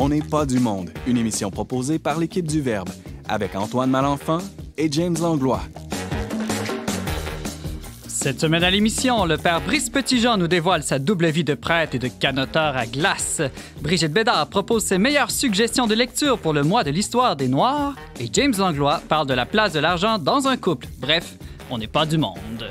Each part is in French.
On n'est pas du monde, une émission proposée par l'équipe du Verbe, avec Antoine Malenfant et James Langlois. Cette semaine à l'émission, le père Brice Petitjean nous dévoile sa double vie de prêtre et de canoteur à glace. Brigitte Bédard propose ses meilleures suggestions de lecture pour le mois de l'histoire des Noirs. Et James Langlois parle de la place de l'argent dans un couple. Bref, on n'est pas du monde.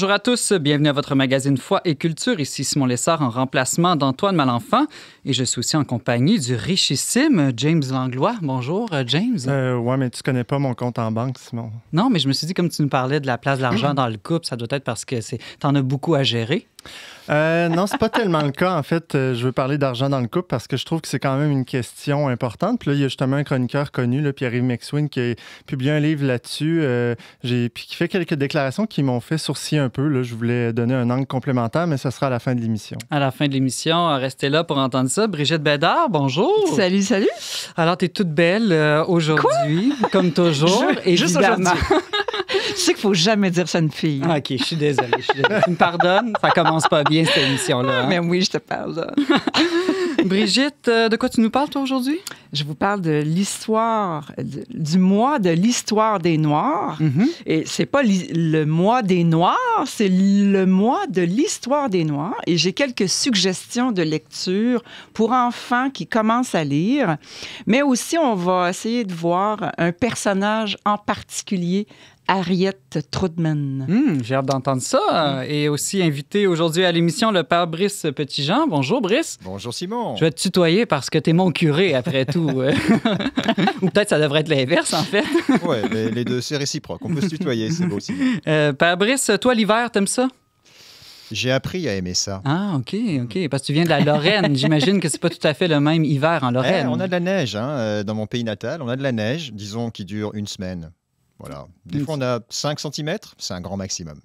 Bonjour à tous, bienvenue à votre magazine Foi et Culture. Ici Simon Lessard en remplacement d'Antoine Malenfant et je suis aussi en compagnie du richissime James Langlois. Bonjour euh, James. Euh, ouais, mais tu connais pas mon compte en banque, Simon. Non, mais je me suis dit, comme tu nous parlais de la place de l'argent dans le couple, ça doit être parce que tu en as beaucoup à gérer. Euh, non, c'est pas tellement le cas. En fait, euh, je veux parler d'argent dans le couple parce que je trouve que c'est quand même une question importante. Puis là, il y a justement un chroniqueur connu, le Pierre-Yves Maxwin, qui a publié un livre là-dessus. Euh, j'ai puis qui fait quelques déclarations qui m'ont fait sourciller un peu. Là, je voulais donner un angle complémentaire, mais ça sera à la fin de l'émission. À la fin de l'émission, euh, restez là pour entendre ça. Brigitte Bédard, bonjour. Salut, salut. Alors, tu es toute belle aujourd'hui, comme toujours. Je, et juste aujourd'hui tu sais qu'il faut jamais dire ça à une fille. OK, je suis désolée. Je tu me pardonnes? Ça commence pas bien, cette émission-là. Hein? Mais oui, je te pardonne. Brigitte, euh, de quoi tu nous parles, toi, aujourd'hui? Je vous parle de l'histoire, du mois de l'histoire des Noirs. Et mm-hmm. ce Et c'est pas le mois des Noirs, c'est le mois de l'histoire des Noirs. Et j'ai quelques suggestions de lecture pour enfants qui commencent à lire. Mais aussi, on va essayer de voir un personnage en particulier Harriet Trudman. Hmm, j'ai hâte d'entendre ça. Hmm. Et aussi invité aujourd'hui à l'émission le père Brice Petitjean. Bonjour Brice. Bonjour Simon. Je vais te tutoyer parce que tu es mon curé après tout. Ou peut-être ça devrait être l'inverse en fait. oui, les, les, deux, c'est réciproque. On peut se tutoyer, c'est beau aussi. Euh, père Brice, toi l'hiver, t'aimes ça? J'ai appris à aimer ça. Ah, OK, OK. Parce que tu viens de la Lorraine. J'imagine que c'est pas tout à fait le même hiver en eh, Lorraine. on a de la neige, hein, euh, dans mon pays natal. On a de la neige, disons, qui dure une semaine. Voilà. Mmh. Des fois, on a 5 cm, c'est un grand maximum.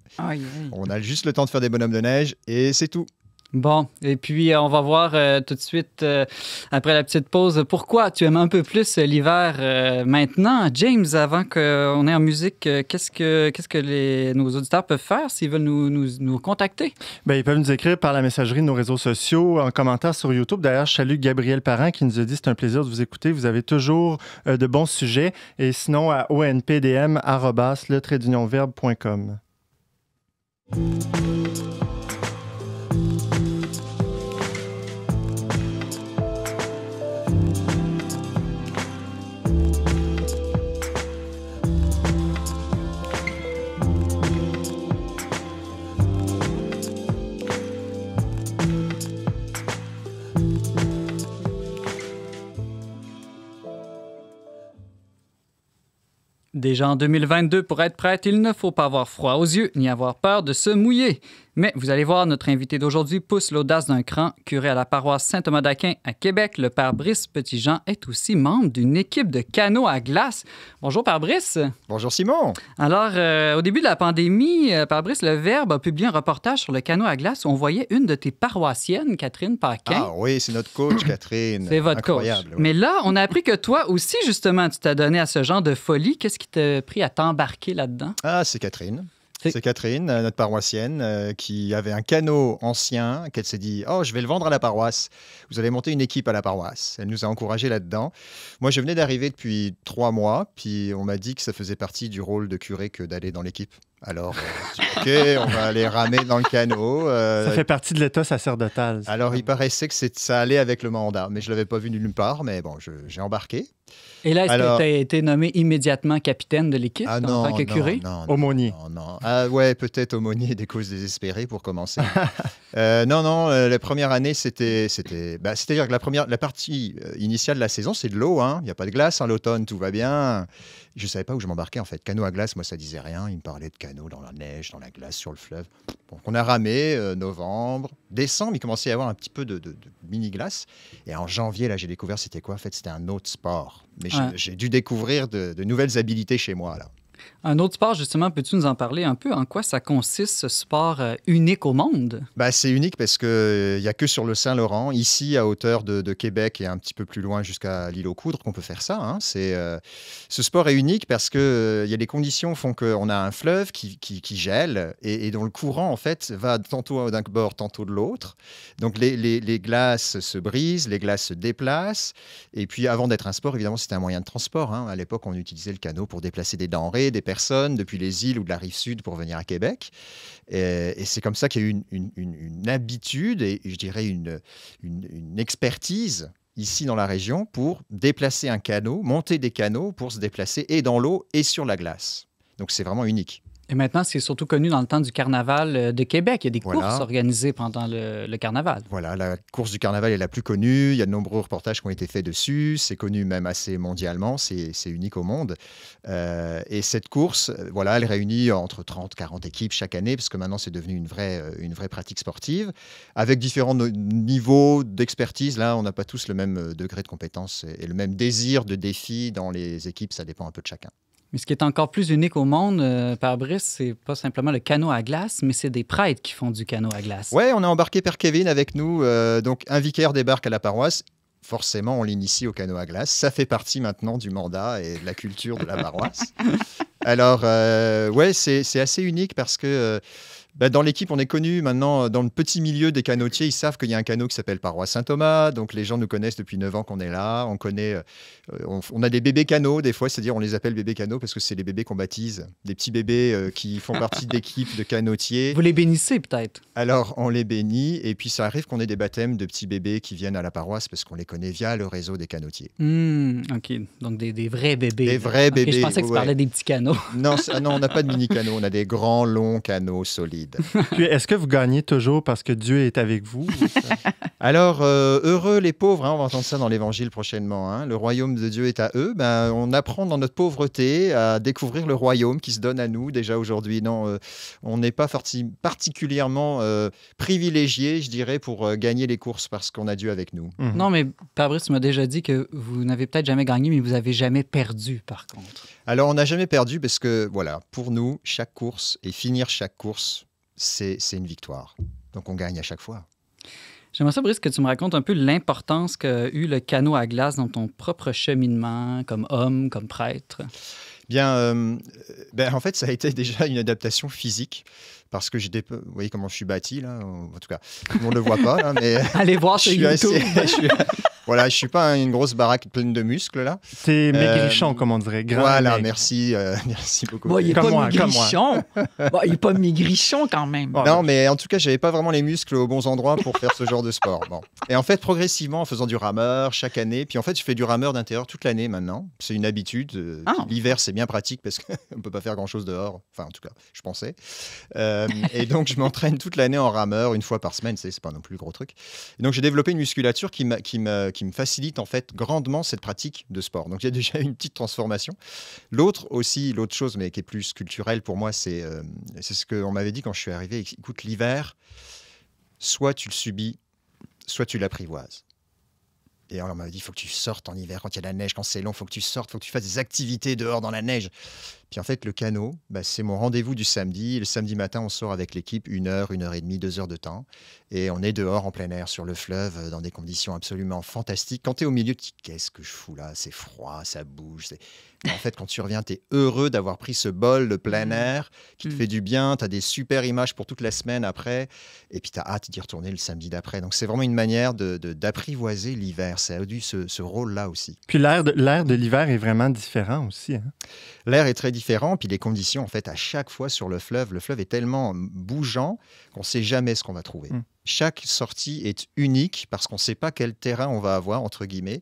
On a juste le temps de faire des bonhommes de neige et c'est tout. Bon, et puis euh, on va voir euh, tout de suite, euh, après la petite pause, pourquoi tu aimes un peu plus l'hiver maintenant. James, avant qu'on ait en musique, qu'est-ce que, qu'est-ce que les, nos auditeurs peuvent faire s'ils veulent nous, contacter? Bien, ils peuvent nous écrire par la messagerie de nos réseaux sociaux, en commentaire sur YouTube. D'ailleurs, je Gabriel Parent qui nous a dit c'est un plaisir de vous écouter. Vous avez toujours de bons sujets. Et sinon, à onpdm.com. Déjà en 2022, pour être prête, il ne faut pas avoir froid aux yeux ni avoir peur de se mouiller. Mais vous allez voir, notre invité d'aujourd'hui pousse l'audace d'un cran. Curé à la paroisse Saint-Thomas d'Aquin à Québec, le père Brice Petitjean est aussi membre d'une équipe de canots à glace. Bonjour, père Brice. Bonjour, Simon. Alors, euh, au début de la pandémie, euh, père Brice, le Verbe a publié un reportage sur le canot à glace où on voyait une de tes paroissiennes, Catherine Paquin. Ah oui, c'est notre coach, Catherine. c'est votre Incroyable, coach. Mais là, on a appris que toi aussi, justement, tu t'as donné à ce genre de folie. Qu'est-ce qui qui pris à t'embarquer là-dedans? Ah, c'est Catherine. C'est Catherine, euh, notre paroissienne, euh, qui avait un canot ancien qu'elle s'est dit Oh, je vais le vendre à la paroisse. Vous allez monter une équipe à la paroisse. Elle nous a encouragés là-dedans. Moi, je venais d'arriver depuis trois mois, puis on m'a dit que ça faisait partie du rôle de curé que d'aller dans l'équipe. Alors, euh, ok, on va aller ramer dans le canot. ça fait partie de l'état sacerdotal. Alors, il paraissait que ça allait avec le mandat, mais je ne l'avais pas vu nulle part. Mais bon, j'ai embarqué. Et là, est-ce que tu as été nommé immédiatement capitaine de l'équipe ah en tant que curé? Non, non, Non, non. Ah ouais, peut-être aumônier des causes désespérées pour commencer. Euh, non, non, euh, la première année, c'était... c'était bah, C'est-à-dire que la, première, la partie euh, initiale de la saison, c'est de l'eau. Hein. Il n'y a pas de glace en hein, l'automne, tout va bien. Je ne savais pas où je m'embarquais en fait. Canot à glace, moi, ça disait rien. Il me parlait de canot dans la neige, dans la glace, sur le fleuve. Donc on a ramé novembre, décembre, il commençait à y avoir un petit peu de, mini-glace. Et en janvier, là, j'ai découvert c'était quoi En fait, c'était un autre sport. Mais j'ai dû découvrir de, de, nouvelles habilités chez moi. Là. Un autre sport, justement, peux-tu nous en parler un peu? En quoi ça consiste, ce sport euh, unique au monde? Ben, c'est unique parce qu'il n'y euh, a que sur le Saint-Laurent, ici à hauteur de, Québec et un petit peu plus loin jusqu'à l'île aux Coudres, qu'on peut faire ça. Hein. Euh, ce sport est unique parce que y a les conditions font qu'on a un fleuve qui, gèle et, dont le courant, en fait, va tantôt d'un bord, tantôt de l'autre. Donc les, glaces se brisent, les glaces se déplacent. Et puis avant d'être un sport, évidemment, c'était un moyen de transport. Hein. À l'époque, on utilisait le canot pour déplacer des denrées des personnes depuis les îles ou de la rive sud pour venir à Québec. Et, c'est comme ça qu'il y a eu une, habitude et je dirais une, une expertise ici dans la région pour déplacer un canot, monter des canots pour se déplacer et dans l'eau et sur la glace. Donc c'est vraiment unique. Et maintenant, c'est surtout connu dans le temps du carnaval euh, de Québec. Il y a des courses organisées pendant le, carnaval. Voilà, la course du carnaval est la plus connue. Il y a de nombreux reportages qui ont été faits dessus. C'est connu même assez mondialement. C'est unique au monde. Euh, et cette course, euh, voilà, elle réunit entre 30 40 équipes chaque année, parce que maintenant, c'est devenu une vraie, une vraie pratique sportive, avec différents niveaux d'expertise. Là, on n'a pas tous le même degré de compétence et le même désir de défi dans les équipes. Ça dépend un peu de chacun. Mais ce qui est encore plus unique au monde, par euh, Brice, c'est pas simplement le canot à glace, mais c'est des prêtres qui font du canot à glace. Ouais, on a embarqué Père Kevin avec nous. Euh, donc, un vicaire débarque à la paroisse. Forcément, on l'initie au canot à glace. Ça fait partie maintenant du mandat et de la culture de la paroisse. Alors, euh, ouais, c'est assez unique parce que euh, bah, dans l'équipe, on est connu maintenant euh, dans le petit milieu des canotiers. Ils savent qu'il y a un canot qui s'appelle Paroisse Saint-Thomas. Donc les gens nous connaissent depuis 9 ans qu'on est là. On connaît, euh, on, a des bébés canots des fois, c'est-à-dire on les appelle bébés canots parce que c'est les bébés qu'on baptise, des petits bébés euh, qui font partie d'équipes de canotiers. Vous les bénissez peut-être Alors on les bénit et puis ça arrive qu'on ait des baptêmes de petits bébés qui viennent à la paroisse parce qu'on les connaît via le réseau des canotiers. Mmh, ok, donc des, vrais bébés. Des vrais bébés. je pensais que tu parlais des petits canots. non, non on n'a pas de mini canots, on a des grands longs canots solides est-ce que vous gagnez toujours parce que Dieu est avec vous? Alors, euh, heureux les pauvres, hein, on va entendre ça dans l'Évangile prochainement. Hein. le royaume de Dieu est à eux. Ben, on apprend dans notre pauvreté à découvrir le royaume qui se donne à nous déjà aujourd'hui. Non, euh, on n'est pas particulièrement euh, privilégié, je dirais, pour gagner les courses parce qu'on a Dieu avec nous. Mhm. Non, mais Fabrice, m'a déjà dit que vous n'avez peut-être jamais gagné, mais vous avez jamais perdu, par contre. Alors, on n'a jamais perdu parce que, voilà, pour nous, chaque course et finir chaque course, c'est une victoire. Donc on gagne à chaque fois. J'aimerais ça, Brice, que tu me racontes un peu l'importance qu'a eu le canot à glace dans ton propre cheminement comme homme, comme prêtre. Bien, euh, ben, en fait, ça a été déjà une adaptation physique parce que j'étais Vous voyez comment je suis bâti, là En tout cas, on ne le voit pas, hein, mais. Allez voir sur YouTube. je suis voilà, je suis pas hein, une grosse baraque pleine de muscles là. C'est euh, maigrichant, comme on dirait. voilà, merci, euh, merci beaucoup. il est pas moi, maigrichant. il est pas maigrichant quand même. non, mais en tout cas, j'avais pas vraiment les muscles aux bons endroits pour faire ce genre de sport. Et en fait, progressivement, en faisant du rameur chaque année, puis en fait, je fais du rameur d'intérieur toute l'année maintenant. C'est une habitude. Euh, ah. L'hiver, c'est bien pratique parce qu'on peut pas faire grand chose dehors. Enfin, en tout cas, je pensais. et donc, je m'entraîne toute l'année en rameur, une fois par semaine. C'est pas non plus le gros truc. donc, j'ai développé une musculature qui me qui me facilite en fait grandement cette pratique de sport. Donc il y a déjà une petite transformation. L'autre aussi, l'autre chose, mais qui est plus culturelle pour moi, c'est euh, c'est ce qu'on m'avait dit quand je suis arrivé. Écoute, l'hiver, soit tu le subis, soit tu l'apprivoises. Et on m'avait dit, il faut que tu sortes en hiver quand il y a la neige, quand c'est long, il faut que tu sortes, il faut que tu fasses des activités dehors dans la neige. Puis en fait, le canot, bah, c'est mon rendez-vous du samedi. le samedi matin, on sort avec l'équipe une heure, une heure et demie, deux heures de temps. Et on est dehors en plein air sur le fleuve euh, dans des conditions absolument fantastiques. Quand tu es au milieu, tu dis Qu'est-ce que je fous là C'est froid, ça bouge. en fait, quand tu reviens, tu es heureux d'avoir pris ce bol de plein mmh. air qui te mmh. fait du bien. Tu as des super images pour toute la semaine après. Et puis tu as hâte d'y retourner le samedi d'après. Donc c'est vraiment une manière d'apprivoiser de, l'hiver. Ça a dû ce, rôle-là aussi. Puis l'air de l'hiver est vraiment différent aussi. Hein? L'air est très différents Puis les conditions, en fait, à chaque fois sur le fleuve, le fleuve est tellement bougeant qu'on ne sait jamais ce qu'on va trouver. Mm. Chaque sortie est unique parce qu'on ne sait pas quel terrain on va avoir, entre guillemets.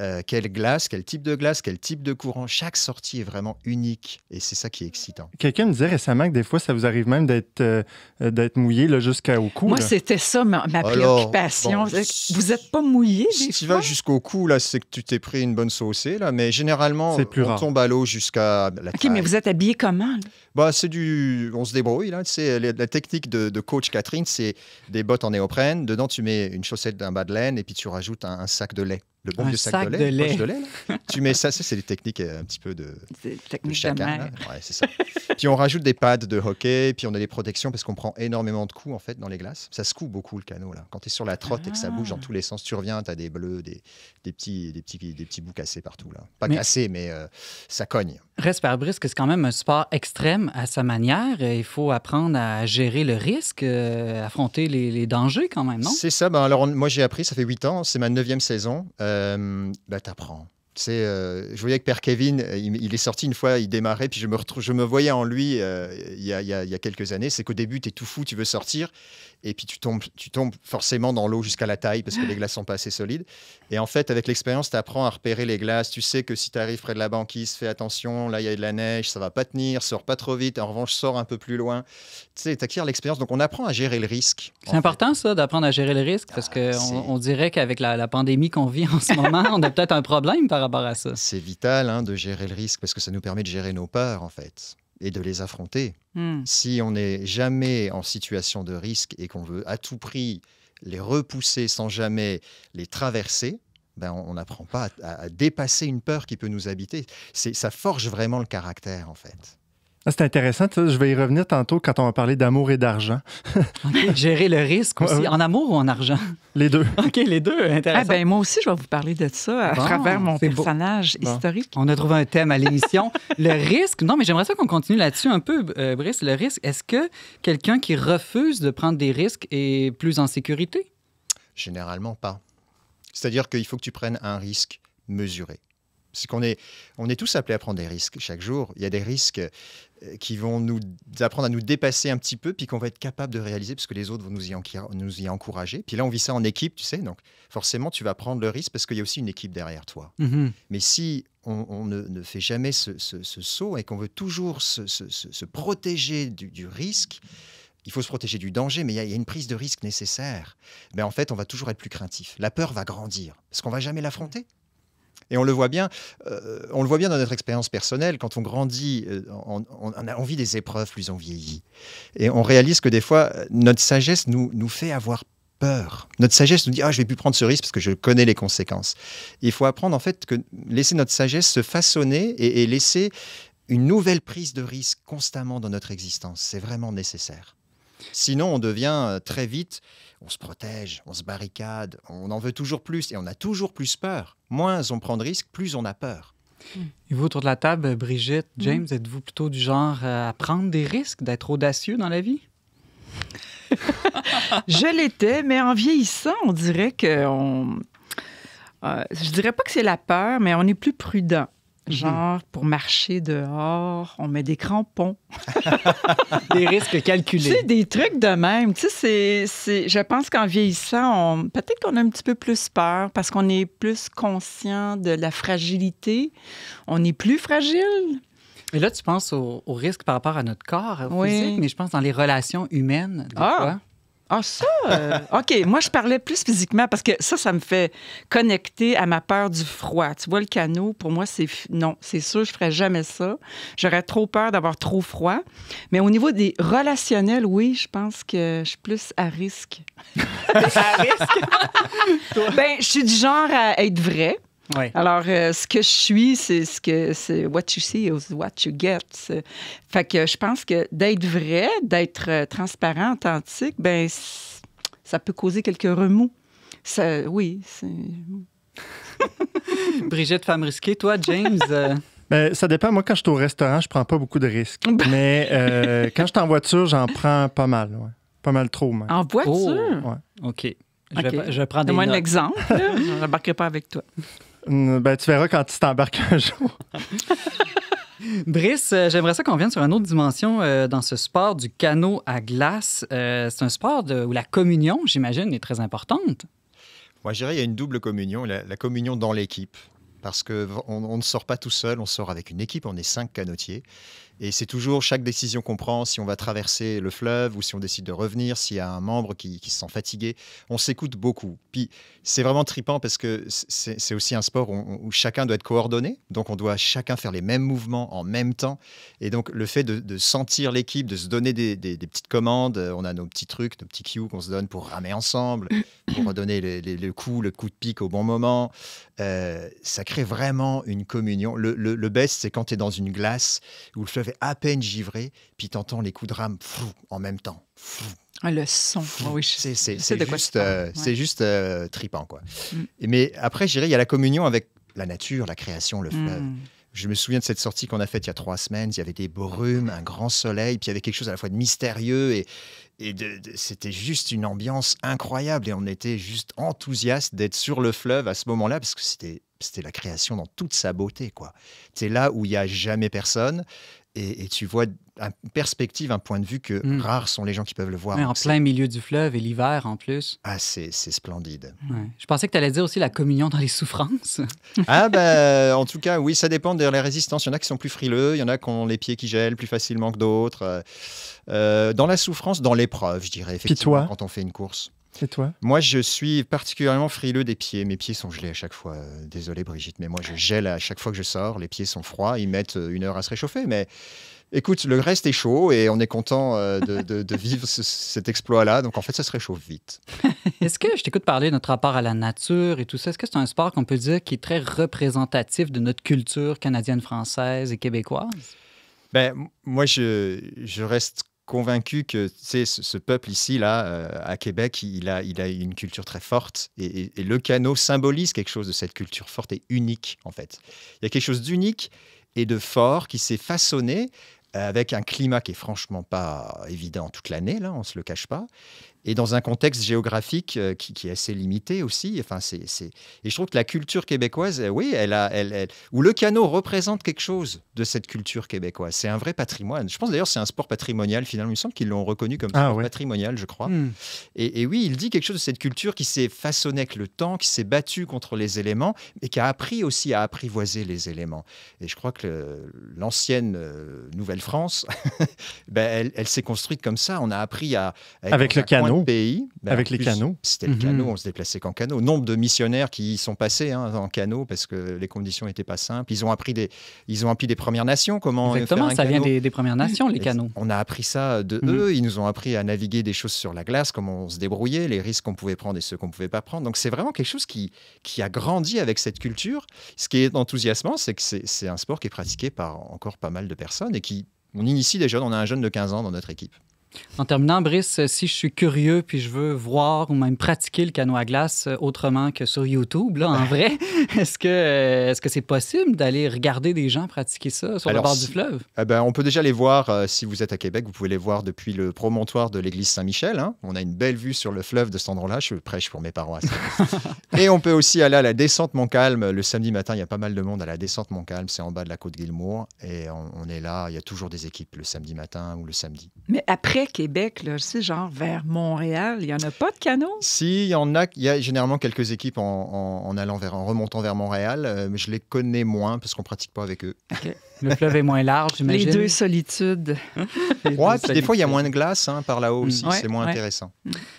Euh, quelle glace, quel type de glace, quel type de courant. Chaque sortie est vraiment unique et c'est ça qui est excitant. Quelqu'un me disait récemment que des fois, ça vous arrive même d'être euh, mouillé jusqu'au cou. Moi, c'était ça ma, préoccupation. vous n'êtes pas mouillé des Si tu vas jusqu'au cou, là, c'est que tu t'es pris une bonne saucée, là, mais généralement, on tombe à l'eau jusqu'à la OK, mais vous êtes habillé comment? Bah, c'est du... On se débrouille, là. C'est la technique de, coach Catherine, c'est des bottes en néoprène. Dedans, tu mets une chaussette d'un bas de laine et puis tu rajoutes un sac de lait le bon vieux sac, de lait, tu mets ça, c'est des techniques euh, un petit peu de, chacun. puis on rajoute des pads de hockey, puis on a des protections parce qu'on prend énormément de coups en fait dans les glaces. Ça se coupe beaucoup le canot là. Quand tu es sur la trotte et que ça bouge dans ah. tous les sens, tu reviens, tu as des bleus, des, petits, des, petits, des petits bouts cassés partout là. Pas cassé cassés, mais euh, ça cogne. Reste par brisque, c'est quand même un sport extrême à sa manière. Euh, il faut apprendre à gérer le risque, euh, affronter les, dangers quand même, non? C'est ça. Ben, alors, moi, j'ai appris, ça fait huit ans, c'est ma neuvième saison. Euh, ben, t'apprends c'est euh, je voyais que Père Kevin, euh, il, est sorti une fois, il démarrait, puis je me, je me voyais en lui euh, il, y a, y quelques années. C'est qu'au début, tu es tout fou, tu veux sortir, et puis tu tombes, tu tombes forcément dans l'eau jusqu'à la taille parce que les glaces sont pas assez solides. Et en fait, avec l'expérience, tu apprends à repérer les glaces. Tu sais que si tu arrives près de la banquise, fais attention, là, il y a de la neige, ça va pas tenir, sors pas trop vite, en revanche, sors un peu plus loin. Tu sais, tu l'expérience. Donc, on apprend à gérer le risque. C'est important, ça, d'apprendre à gérer le risque, parce ah, que qu'on on dirait qu'avec la, pandémie qu'on vit en ce moment, on a peut-être un problème par c'est vital hein, de gérer le risque parce que ça nous permet de gérer nos peurs, en fait, et de les affronter. Hmm. Si on n'est jamais en situation de risque et qu'on veut à tout prix les repousser sans jamais les traverser, ben on n'apprend pas à, à, dépasser une peur qui peut nous habiter. Ça forge vraiment le caractère, en fait. Ah, c'est intéressant, je vais y revenir tantôt quand on va parler d'amour et d'argent. Gérer le risque aussi, en amour ou en argent? Les deux. OK, les deux, intéressant. Eh ben, moi aussi, je vais vous parler de ça à travers mon personnage historique. On a trouvé un thème à l'émission. le risque, non, mais j'aimerais ça qu'on continue là-dessus un peu, euh, Brice. Le risque, est-ce que quelqu'un qui refuse de prendre des risques est plus en sécurité? Généralement pas. C'est-à-dire qu'il faut que tu prennes un risque mesuré. C'est qu'on est, on est tous appelés à prendre des risques chaque jour. Il y a des risques qui vont nous apprendre à nous dépasser un petit peu, puis qu'on va être capable de réaliser, parce que les autres vont nous y, encourager. Puis là, on vit ça en équipe, tu sais, donc forcément, tu vas prendre le risque parce qu'il y a aussi une équipe derrière toi. Mm-hmm. Mais si on, ne, fait jamais ce, saut et qu'on veut toujours se, protéger du, risque, il faut se protéger du danger, mais il y, a, une prise de risque nécessaire. Mais ben, en fait, on va toujours être plus craintif. La peur va grandir parce qu'on va jamais l'affronter. Et on le voit bien, euh, on le voit bien dans notre expérience personnelle. Quand on grandit, euh, on, a envie des épreuves plus on vieillit. Et on réalise que des fois, euh, notre sagesse nous, fait avoir peur. Notre sagesse nous dit ah je vais plus prendre ce risque parce que je connais les conséquences. Il faut apprendre en fait que laisser notre sagesse se façonner et laisser une nouvelle prise de risque constamment dans notre existence, c'est vraiment nécessaire. Sinon, on devient euh, très vite, on se protège, on se barricade, on en veut toujours plus et on a toujours plus peur. Moins on prend de risques, plus on a peur. Mm. Et vous, autour de la table, euh, Brigitte, mm. James, êtes-vous plutôt du genre euh, à prendre des risques, d'être audacieux dans la vie? je l'étais, mais en vieillissant, on dirait que on... ne je dirais pas que c'est la peur, mais on est plus prudent. Mhm. Genre, pour marcher dehors, on met des crampons. des risques calculés. Tu sais, des trucs de même. Tu sais, c'est, je pense qu'en vieillissant, peut-être qu'on a un petit peu plus peur parce qu'on est plus conscient de la fragilité. On est plus fragile. Mais là, tu penses aux au risques par rapport à notre corps, physique, mais je pense dans les relations humaines. Ah! Ah, ça? Euh, OK. Moi, je parlais plus physiquement parce que ça, ça me fait connecter à ma peur du froid. Tu vois, le canot, pour moi, c'est. Non, c'est sûr, je ferais jamais ça. J'aurais trop peur d'avoir trop froid. Mais au niveau des relationnels, oui, je pense que je suis plus à risque. à risque? ben, je suis du genre à être vrai. Alors, euh, ce que je suis, c'est ce que c'est what you see is what you get. Fait que je pense que d'être vrai, d'être euh, transparent, authentique, ben ça peut causer quelques remous. oui, Brigitte, femme risquée, toi, James. Euh? Ben, ça dépend. Moi, quand je suis au restaurant, je prends pas beaucoup de risques. Ben. Mais quand je suis en voiture, j'en prends pas mal. Pas mal trop, même. En voiture? Oh! OK. Je, okay. je prends des Donne-moi un exemple. Je pas avec toi. Ben, tu verras quand tu t'embarques un jour. Brice, euh, j'aimerais ça qu'on vienne sur une autre dimension euh, dans ce sport du canot à glace. Euh, c'est un sport où la communion, j'imagine, est très importante. Moi, je dirais qu'il y a une double communion, la, communion dans l'équipe. Parce qu'on on ne sort pas tout seul, on sort avec une équipe, on est cinq canotiers. Et c'est toujours chaque décision qu'on prend, si on va traverser le fleuve ou si on décide de revenir, s'il y a un membre qui, se sent fatigué, on s'écoute beaucoup. Puis c'est vraiment tripant parce que c'est aussi un sport où, chacun doit être coordonné, donc on doit chacun faire les mêmes mouvements en même temps. Et donc le fait de, sentir l'équipe, de se donner des, petites commandes, euh, on a nos petits trucs, nos petits cues qu'on se donne pour ramer ensemble, pour donner le coup, le coup de pique au bon moment, euh, ça crée vraiment une communion. Le, le best, c'est quand tu es dans une glace où le fleuve à peine givré, puis t'entends les coups de rame fou, en même temps. Ah, le son, ah c'est juste, juste tripant quoi. Mm. et Mais après, j'irai, il y a la communion avec la nature, la création, le fleuve. Mm. Je me souviens de cette sortie qu'on a faite il y a trois semaines. Il y avait des brumes, un grand soleil, puis il y avait quelque chose à la fois de mystérieux et, et c'était juste une ambiance incroyable. Et on était juste enthousiaste d'être sur le fleuve à ce moment-là parce que c'était c'était la création dans toute sa beauté, quoi. C'est là où il y a jamais personne et, tu vois une perspective, un point de vue que hmm. rares sont les gens qui peuvent le voir. Mais en plein milieu du fleuve et l'hiver en plus. Ah, c'est splendide. Je pensais que tu allais dire aussi la communion dans les souffrances. ah, ben, en tout cas, oui, ça dépend de la résistance. Il y en a qui sont plus frileux, il y en a qui ont les pieds qui gèlent plus facilement que d'autres. Euh, dans la souffrance, dans l'épreuve, je dirais, effectivement, quand on fait une course. Et toi Moi, je suis particulièrement frileux des pieds. Mes pieds sont gelés à chaque fois. Euh, désolé, Brigitte, mais moi, je gèle à chaque fois que je sors. Les pieds sont froids. Ils mettent euh, une heure à se réchauffer. Mais écoute, le reste est chaud et on est content euh, de, vivre cet exploit-là. Donc, en fait, ça se réchauffe vite. est-ce que je t'écoute parler de notre rapport à la nature et tout ça? Est-ce que c'est un sport qu'on peut dire qui est très représentatif de notre culture canadienne, française et québécoise? Ben, moi, je, je reste convaincu que c'est ce, peuple ici là euh, à Québec il a il a une culture très forte et, le canot symbolise quelque chose de cette culture forte et unique en fait il y a quelque chose d'unique et de fort qui s'est façonné avec un climat qui est franchement pas évident toute l'année là on se le cache pas et dans un contexte géographique euh, qui, est assez limité aussi. Enfin, c'est, Et je trouve que la culture québécoise, euh, oui, elle a, elle, où le canot représente quelque chose de cette culture québécoise. C'est un vrai patrimoine. Je pense d'ailleurs c'est un sport patrimonial finalement. Il me semble qu'ils l'ont reconnu comme ah un patrimonial, je crois. Hmm. Et, oui, il dit quelque chose de cette culture qui s'est façonnée avec le temps, qui s'est battue contre les éléments et qui a appris aussi à apprivoiser les éléments. Et je crois que l'ancienne euh, Nouvelle-France, ben, elle, s'est construite comme ça. On a appris à avec, le canot pays. Ben, avec les canaux C'était le mhm. canot, on se déplaçait qu'en canot. Nombre de missionnaires qui y sont passés hein, en canot parce que les conditions n'étaient pas simples. Ils ont appris des, ils ont appris des Premières Nations comment euh, Exactement, faire un ça vient des, Premières Nations, les canots. on a appris ça de mhm. eux. Ils nous ont appris à naviguer des choses sur la glace, comment on se débrouillait, les risques qu'on pouvait prendre et ceux qu'on ne pouvait pas prendre. Donc c'est vraiment quelque chose qui, qui a grandi avec cette culture. Ce qui est enthousiasmant, c'est que c'est un sport qui est pratiqué par encore pas mal de personnes et qui on initie des jeunes. On a un jeune de 15 ans dans notre équipe. En terminant, Brice, euh, si je suis curieux puis je veux voir ou même pratiquer le canot à glace euh, autrement que sur YouTube, là, en vrai, est-ce que euh, est-ce que c'est possible d'aller regarder des gens pratiquer ça sur la le bord du fleuve eh ben, on peut déjà les voir si vous êtes à Québec. Vous pouvez les voir depuis le promontoire de l'église Saint-Michel. Hein. On a une belle vue sur le fleuve de cet endroit-là. Je prêche pour mes paroisses. Et on peut aussi aller à la descente Montcalm le samedi matin. Il y a pas mal de monde à la descente Montcalm. C'est en bas de la côte Guilmour et on, on est là. Il y a toujours des équipes le samedi matin ou le samedi. Mais après Québec, là, c'est genre vers Montréal, il y en a pas de canaux? Si, il y en a. Il y a généralement quelques équipes en, allant vers, en remontant vers Montréal. Euh, mais je les connais moins parce qu'on ne pratique pas avec eux. Le fleuve est moins large, j'imagine. Les deux solitudes. des fois, il y a moins de glace hein, par là-haut mm. aussi. c'est moins intéressant.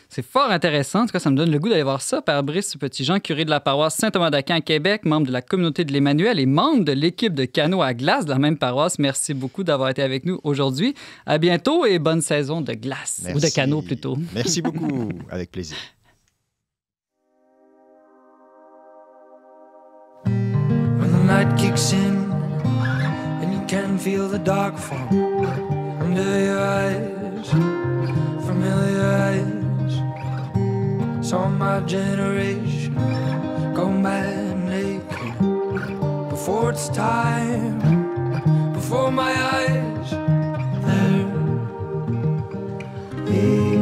C'est fort intéressant. En tout cas, ça me donne le goût d'aller voir ça. Père Brice Petit-Jean, curé de la paroisse Saint-Thomas d'Aquin à Québec, membre de la communauté de l'Emmanuel et membre de l'équipe de canots à glace de la même paroisse. Merci beaucoup d'avoir été avec nous aujourd'hui. À bientôt et bonne saison de glace. Ou de canot plutôt. Merci beaucoup. avec plaisir. night kicks in can feel the dark fall under your eyes, familiar eyes. Saw my generation go mad naked before it's time, before my eyes. There.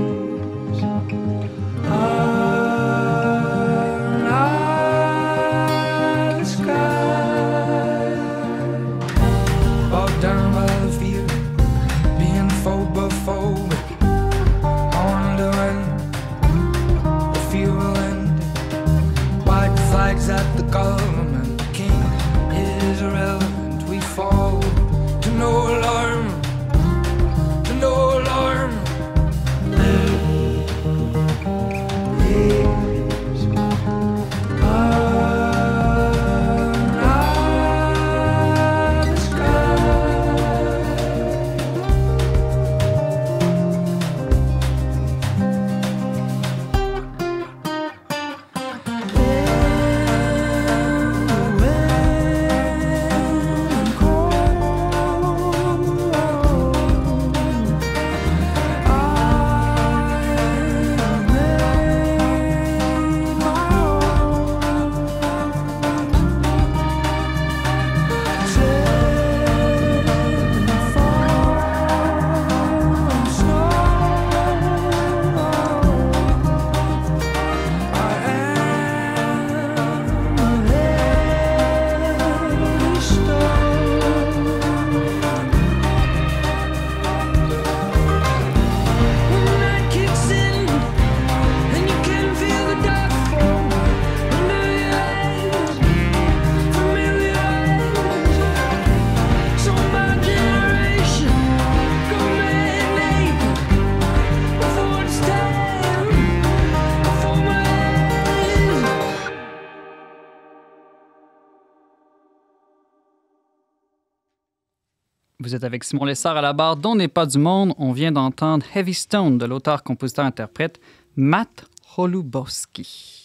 avec Simon Lessard à la barre d'On n'est pas du monde. On vient d'entendre Heavy Stone de l'auteur-compositeur-interprète Matt Holubowski.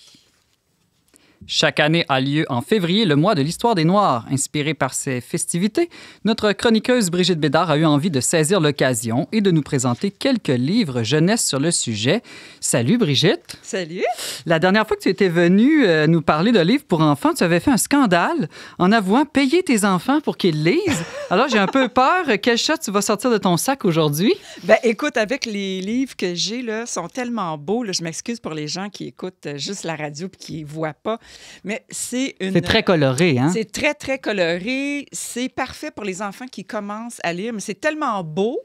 Chaque année a lieu en février le mois de l'histoire des Noirs. Inspirée par ces festivités, notre chroniqueuse Brigitte Bédard a eu envie de saisir l'occasion et de nous présenter quelques livres jeunesse sur le sujet. Salut Brigitte. Salut. La dernière fois que tu étais venue euh, nous parler de livres pour enfants, tu avais fait un scandale en avouant payer tes enfants pour qu'ils lisent. Alors j'ai un peu peur. Quel chat tu vas sortir de ton sac aujourd'hui? Ben écoute, avec les livres que j'ai là, sont tellement beaux. je m'excuse pour les gens qui écoutent euh, juste la radio et qui ne voient pas. Mais c'est très coloré, hein? C'est très, très coloré. C'est parfait pour les enfants qui commencent à lire, mais c'est tellement beau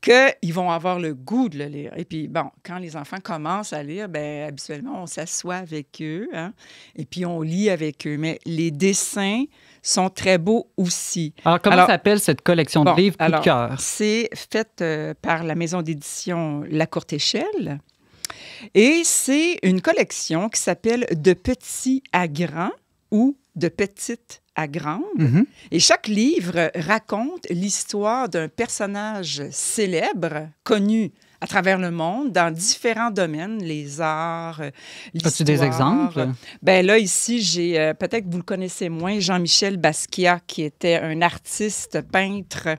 qu'ils vont avoir le goût de le lire. Et puis, bon, quand les enfants commencent à lire, ben habituellement, on s'assoit avec eux hein, et puis on lit avec eux. Mais les dessins sont très beaux aussi. Alors, comment s'appelle cette collection de livres Coup cœur? C'est faite euh, par la maison d'édition La Courte Échelle. Et c'est une collection qui s'appelle De petit à grand ou De petite à grande. Mhm. Et chaque livre raconte l'histoire d'un personnage célèbre, connu à travers le monde, dans différents domaines, les arts, l'histoire. Euh, As-tu des exemples? Euh, ben là, ici, j'ai, euh, peut-être que vous le connaissez moins, Jean-Michel Basquiat, qui était un artiste, peintre,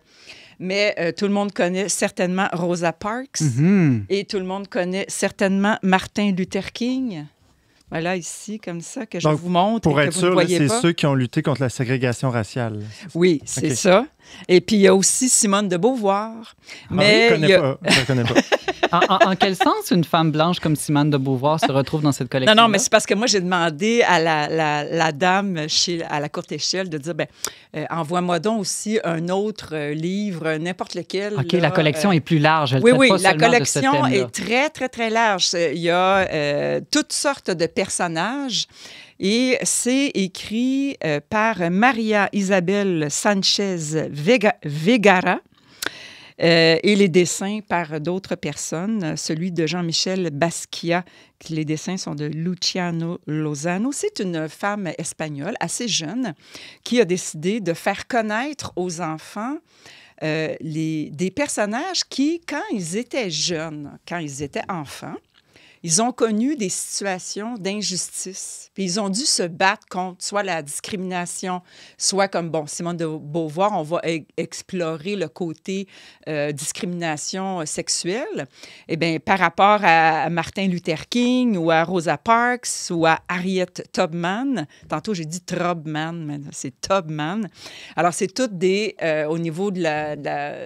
mais euh, tout le monde connaît certainement Rosa Parks mm-hmm. et tout le monde connaît certainement Martin Luther King. Voilà, ben ici, comme ça, que je vous montre. Pour et être que vous sûr, c'est ceux qui ont lutté contre la ségrégation raciale. Oui, c'est ça. Et puis, il y a aussi Simone de Beauvoir. mais je ne connais, connais pas. en, quel sens une femme blanche comme Simone de Beauvoir se retrouve dans cette collection? Non, non, mais c'est parce que moi, j'ai demandé à la, dame chez, à la courte échelle de dire ben, euh, envoie-moi donc aussi un autre euh, livre, n'importe lequel. OK, la collection euh, est plus large. oui, oui, la collection est très, très, très large. Il y a toutes sortes de personnages. Et c'est écrit par Maria Isabel Sanchez Vega Vegara. Euh, et les dessins par d'autres personnes, celui de Jean-Michel Basquiat. Les dessins sont de Luciano Lozano. C'est une femme espagnole assez jeune qui a décidé de faire connaître aux enfants euh, des personnages qui, quand ils étaient jeunes, quand ils étaient enfants, ils ont connu des situations d'injustice, puis ils ont dû se battre contre soit la discrimination, soit comme, bon, Simone de Beauvoir, on va e-, explorer le côté euh, discrimination euh, sexuelle. Eh bien, par rapport à Martin Luther King ou à Rosa Parks ou à Harriet Tubman, tantôt j'ai dit Trobman, mais c'est Tubman. Alors, c'est toutes des, euh, au niveau de la,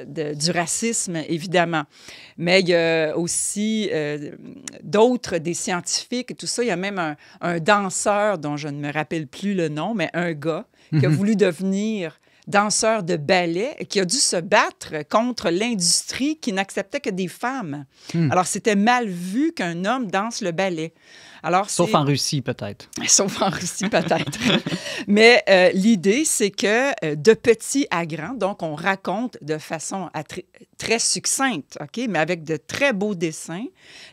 du racisme, évidemment. Mais il y a aussi d'autres des scientifiques et tout ça. Il y a même un, un danseur dont je ne me rappelle plus le nom, mais un gars qui a mhm. voulu devenir danseur de ballet, qui a dû se battre contre l'industrie qui n'acceptait que des femmes. Hmm. Alors, c'était mal vu qu'un homme danse le ballet. Alors, Sauf en Russie, peut-être. Sauf en Russie, peut-être. Mais euh, l'idée, c'est que euh, de petit à grand, donc on raconte de façon très succincte, OK, mais avec de très beaux dessins,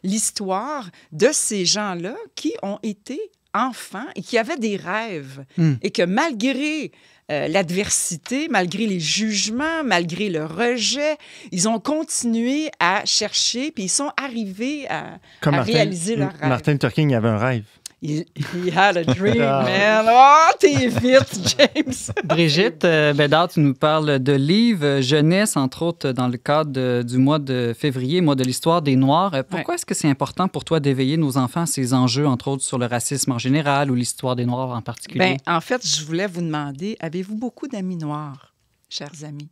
l'histoire de ces gens-là qui ont été enfants et qui avaient des rêves hmm. et que malgré euh, l'adversité, malgré les jugements, malgré le rejet. Ils ont continué à chercher, puis ils sont arrivés à, réaliser leur rêve. Martin Luther King avait un rêve. He had a dream, ah. man. Oh, t'es vite, James. Brigitte euh, Bedard, tu nous parles de livres euh, jeunesse, entre autres, dans le cadre du mois de février, mois de l'histoire des Noirs. Euh, pourquoi est-ce que c'est important pour toi d'éveiller nos enfants à ces enjeux, entre autres, sur le racisme en général ou l'histoire des Noirs en particulier? Ben, en fait, je voulais vous demander, avez-vous beaucoup d'amis noirs, chers amis?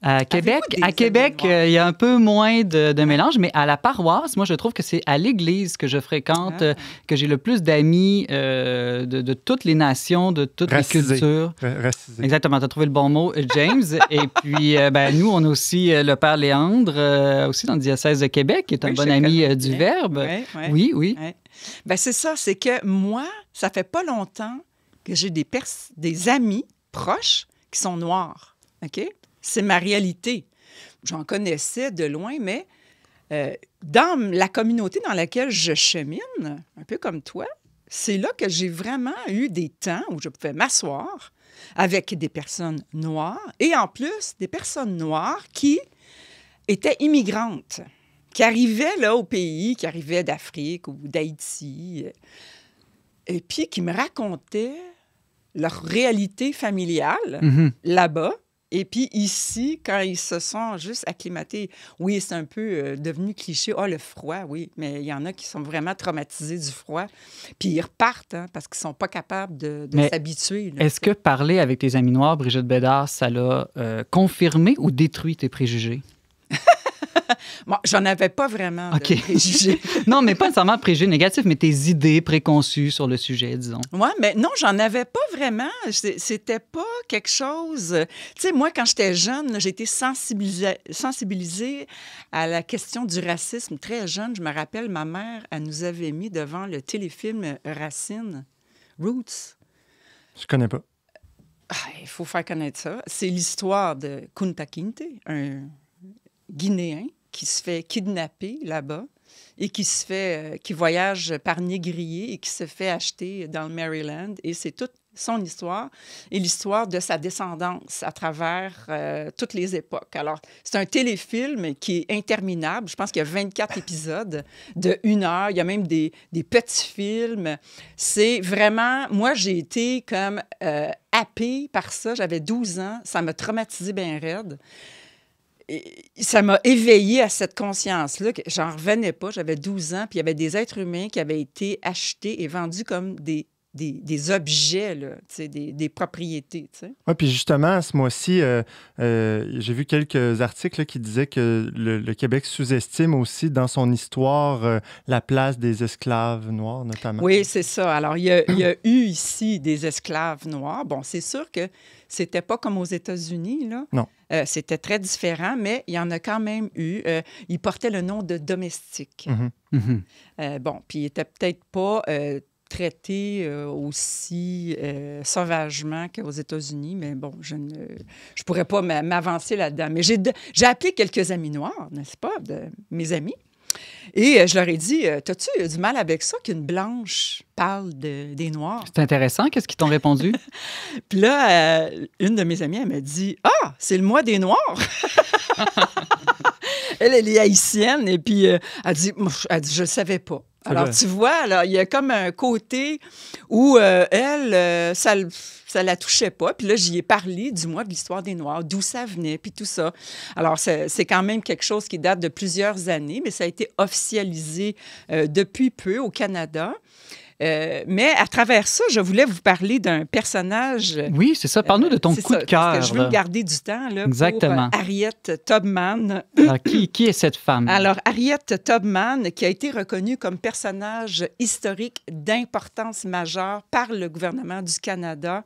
Ah, à Québec, à Québec, euh, il y a un peu moins de, ah. mélange, mais à la paroisse, moi, je trouve que c'est à l'église que je fréquente, ah. euh, que j'ai le plus d'amis euh, de, toutes les nations, de toutes les cultures. Racisé. Exactement, tu as trouvé le bon mot, James. Et puis, ben, nous, on a aussi le père Léandre, aussi dans le diocèse de Québec, qui est un bon ami du Verbe. oui, oui. Ben, c'est ça, c'est que moi, ça fait pas longtemps que j'ai des, des amis proches qui sont noirs. OK? C'est ma réalité. J'en connaissais de loin, mais euh, dans la communauté dans laquelle je chemine, un peu comme toi, c'est là que j'ai vraiment eu des temps où je pouvais m'asseoir avec des personnes noires et en plus des personnes noires qui étaient immigrantes, qui arrivaient là au pays, qui arrivaient d'Afrique ou d'Haïti, euh, et puis qui me racontaient leur réalité familiale mhm. là-bas et puis ici, quand ils se sont juste acclimatés, oui, c'est un peu euh, devenu cliché, oh, le froid, oui, mais il y en a qui sont vraiment traumatisés du froid, puis ils repartent hein, parce qu'ils sont pas capables de, s'habituer. Est-ce que parler avec tes amis noirs, Brigitte Bédard, ça l'a euh, confirmé ou détruit tes préjugés? bon, J'en avais pas vraiment ok non, mais pas nécessairement préjugés négatifs, mais tes idées préconçues sur le sujet, disons. Oui, mais non, j'en avais pas vraiment. C'était pas quelque chose... Tu sais, moi, quand j'étais jeune, j'ai été sensibilisée, à la question du racisme. Très jeune, je me rappelle, ma mère, elle nous avait mis devant le téléfilm Racine, Roots. Je connais pas. Ah, il faut faire connaître ça. C'est l'histoire de Kunta Kinte, un Guinéen qui se fait kidnapper là-bas et qui se fait, euh, qui voyage par négrier et qui se fait acheter dans le Maryland. Et c'est toute son histoire et l'histoire de sa descendance à travers euh, toutes les époques. Alors, c'est un téléfilm qui est interminable. Je pense qu'il y a 24 épisodes de une heure. Il y a même des, des petits films. C'est vraiment... Moi, j'ai été comme euh, happée par ça. J'avais 12 ans. Ça m'a traumatisé bien raide ça m'a éveillé à cette conscience-là. que J'en revenais pas. J'avais 12 ans, puis il y avait des êtres humains qui avaient été achetés et vendus comme des des, objets, là, des, propriétés. Oui, puis justement, ce mois-ci, euh, euh, j'ai vu quelques articles qui disaient que le, Québec sous-estime aussi dans son histoire euh, la place des esclaves noirs, notamment. Oui, c'est ça. Alors, il y a eu ici des esclaves noirs. Bon, c'est sûr que c'était pas comme aux États-Unis, là. Non. Euh, c'était très différent, mais il y en a quand même eu. Euh, il portait le nom de domestique. Mm-hmm. Mm-hmm. Euh, bon, puis il était peut-être pas traité aussi sauvagement qu'aux États-Unis, mais bon, je ne je pourrais pas m'avancer là-dedans. Mais j'ai appelé quelques amis noirs, n'est-ce pas, de mes amis, et euh, je leur ai dit, euh, t'as-tu du mal avec ça qu'une blanche parle des Noirs? C'est intéressant. Qu'est-ce qu'ils t'ont répondu? Puis là, euh, une de mes amies, elle m'a dit, ah, c'est le mois des Noirs! elle, elle est haïtienne. Et puis, elle, dit, je ne savais pas. Alors, tu vois, il y a comme un côté où elle, ça, ça la touchait pas. Puis là, j'y ai parlé du mois de l'histoire des Noirs, d'où ça venait, puis tout ça. Alors, c'est quand même quelque chose qui date de plusieurs années, mais ça a été officialisé euh, depuis peu au Canada. Euh, mais à travers ça, je voulais vous parler d'un personnage. Euh, oui, c'est ça. Parle-nous de ton coup de cœur. Parce que je veux garder du temps là, Exactement. pour euh, Harriet Tubman. Ah, qui, qui est cette femme? Alors, Harriet Tubman, qui a été reconnue comme personnage historique d'importance majeure par le gouvernement du Canada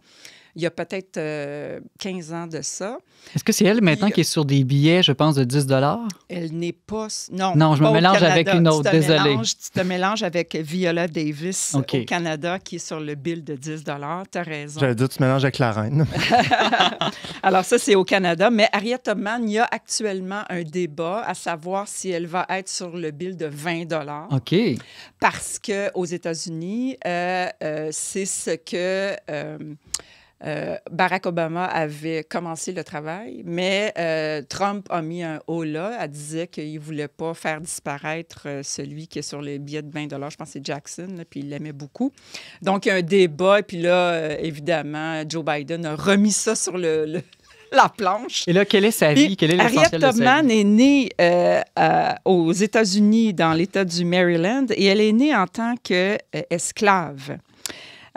il y a peut-être 15 euh, ans de ça. Est-ce que c'est elle maintenant qui est sur des billets, je pense, de 10 Elle n'est pas. Non, non je me mélange avec une autre, désolée. Tu te mélanges avec Viola Davis au Canada qui est sur le bill de 10 Tu as raison. J'allais dire, tu te mélanges avec la reine. Alors, ça, c'est au Canada. Mais Harriet Tubman, il y a actuellement un débat à savoir si elle va être sur le bill de 20 OK. Parce qu'aux États-Unis, euh, euh, c'est ce que. Euh, Barack Obama avait commencé le travail, mais euh, Trump a mis un haut là. Elle disait qu'il ne voulait pas faire disparaître euh, celui qui est sur les billets de 20 je pense que c'est Jackson, puis il l'aimait beaucoup. Donc, il y a un débat, et puis là, évidemment, Joe Biden a remis ça sur le, la planche. Et là, quelle est sa vie? Quelle est Harriet Tubman est née aux États-Unis, dans l'État du Maryland, et elle est née en tant qu'esclave.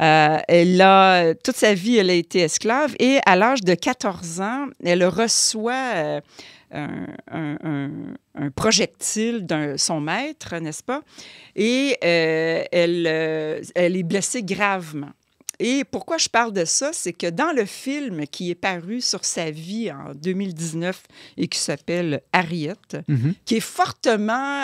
Euh, elle a, toute sa vie, elle a été esclave et à l'âge de 14 ans, elle reçoit euh, un, projectile de son maître, n'est-ce pas? Et euh, elle, elle est blessée gravement. Et pourquoi je parle de ça, c'est que dans le film qui est paru sur sa vie en 2019 et qui s'appelle Harriet, mm-hmm. qui est fortement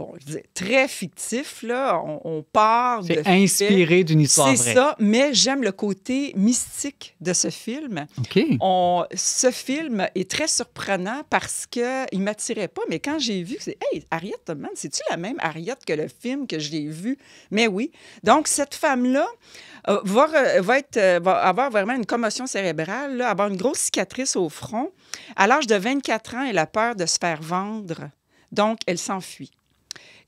bon, je très fictif, là. On, on part C'est inspiré d'une histoire vraie. C'est ça, mais j'aime le côté mystique de ce film. OK. ce film est très surprenant parce qu'il ne m'attirait pas, mais quand j'ai vu, c'est Hey, Harriet Tubman, c'est-tu la même Harriet que le film que j'ai vu? Mais oui. Donc, cette femme-là euh, euh, va, avoir vraiment une commotion cérébrale, avoir une grosse cicatrice au front. À l'âge de 24 ans, elle a peur de se faire vendre. Donc, elle s'enfuit.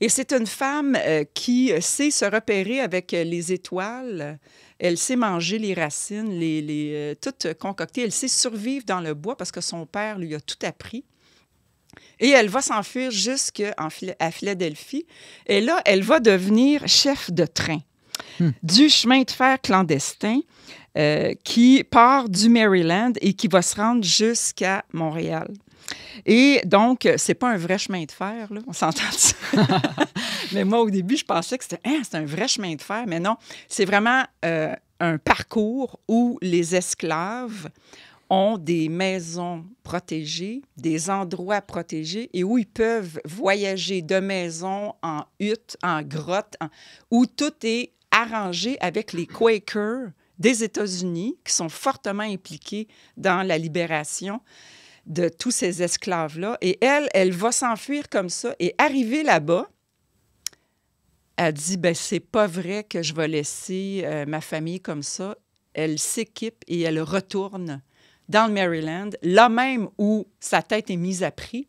Et c'est une femme euh, qui euh, sait se repérer avec euh, les étoiles. Elle sait manger les racines, les, toutes concoctées. Elle sait survivre dans le bois parce que son père lui a tout appris. Et elle va s'enfuir jusqu'à Philadelphie. Et là, elle va devenir chef de train hmm. du chemin de fer clandestin qui part du Maryland et qui va se rendre jusqu'à Montréal. Et donc, c'est pas un vrai chemin de fer, on s'entend ça. mais moi, au début, je pensais que c'était hein, un vrai chemin de fer, mais non, c'est vraiment euh, un parcours où les esclaves ont des maisons protégées, des endroits protégés et où ils peuvent voyager de maison en hutte, en grotte, où tout est arrangé avec les Quakers des États-Unis qui sont fortement impliqués dans la libération de tous ces esclaves-là. Et elle, elle va s'enfuir comme ça. Et arrivée là-bas, elle dit ben c'est pas vrai que je vais laisser euh, ma famille comme ça. Elle s'équipe et elle retourne dans le Maryland, là même où sa tête est mise à prix.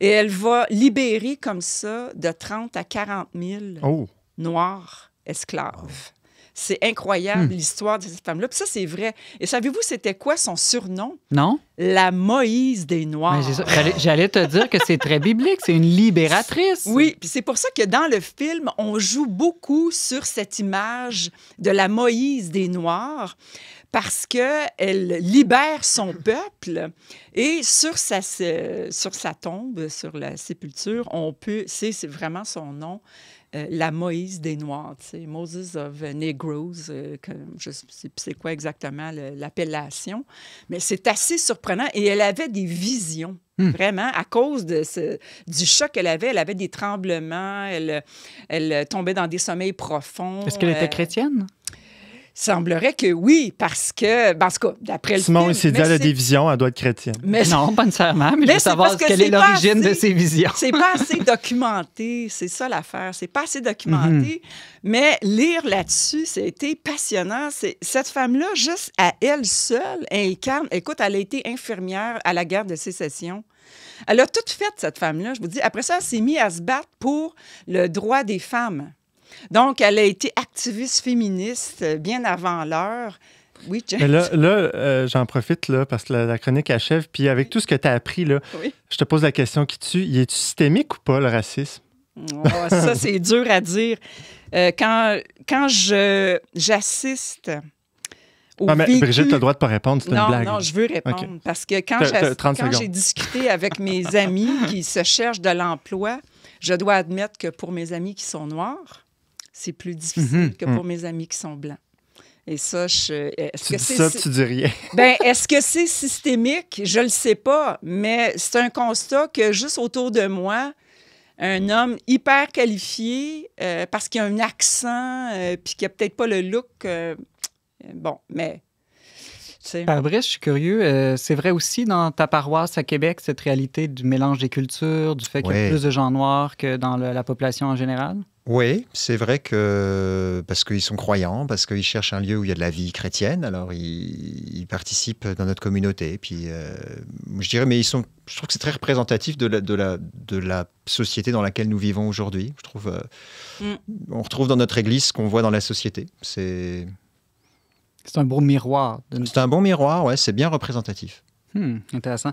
Et elle va libérer comme ça de 30 à 40 000 Noirs esclaves. C'est incroyable, hmm. l'histoire de cette femme-là. Puis ça, c'est vrai. Et savez-vous, c'était quoi son surnom? Non. La Moïse des Noirs. Ben, j'allais te dire que c'est très biblique, c'est une libératrice. Oui, puis c'est pour ça que dans le film, on joue beaucoup sur cette image de la Moïse des Noirs parce qu'elle libère son peuple et sur sa, euh, sur sa tombe, sur la sépulture, on peut, c'est vraiment son nom, euh, la Moïse des Noirs, Moses of Negroes, euh, je ne sais c'est quoi exactement l'appellation, mais c'est assez surprenant. Et elle avait des visions. Hmm. Vraiment, à cause de du choc qu'elle avait, elle avait des tremblements, elle, elle tombait dans des sommeils profonds. Est-ce qu'elle était euh, chrétienne? semblerait que oui, parce que, parce ben, en d'après le Simon, il s'est dit la division, elle doit être chrétienne. Mais non, pas nécessairement, mais, mais je veux savoir quelle est, l'origine de ses visions. c'est pas assez documenté, c'est ça l'affaire, c'est pas assez documenté, mhm. mais lire là-dessus, c'était passionnant. Cette femme-là, juste à elle seule, incarne, écoute, elle a été infirmière à la guerre de sécession. Elle a tout fait, cette femme-là, je vous dis. Après ça, elle s'est mise à se battre pour le droit des femmes. Donc, elle a été activiste féministe euh, bien avant l'heure. Oui, James. là, euh, j'en profite là, parce que la, chronique achève. Puis avec tout ce que tu as appris, là, je te pose la question qui tue. est systémique ou pas le racisme? Oh, ça, c'est dur à dire. Euh, quand j'assiste. Au Brigitte, tu as le droit de pas répondre, c'est une blague. Non, je veux répondre. Parce que quand, quand j'ai discuté avec mes amis qui se cherchent de l'emploi, je dois admettre que pour mes amis qui sont noirs, c'est plus difficile mhm, que mhm. pour mes amis qui sont blancs. Et ça, je. Est-ce que c'est ça, tu dis rien. ben, est-ce que c'est systémique? Je le sais pas, mais c'est un constat que juste autour de moi, un mhm. homme hyper qualifié, euh, parce qu'il a un accent, euh, puis qu'il a peut-être pas le look. Euh, bon, mais. Fabrice, je suis curieux. c'est vrai aussi dans ta paroisse à Québec, cette réalité du mélange des cultures, du fait qu'il y a plus de gens noirs que dans la population en général? Oui, c'est vrai que parce qu'ils sont croyants, parce qu'ils cherchent un lieu où il y a de la vie chrétienne, alors ils, participent dans notre communauté. Puis, euh, je dirais, mais ils sont, je trouve que c'est très représentatif de la, de, la, société dans laquelle nous vivons aujourd'hui. Je trouve, euh, mm. on retrouve dans notre église ce qu'on voit dans la société. C'est. C'est un bon miroir. C'est un bon miroir, ouais, c'est bien représentatif. Hmm, intéressant.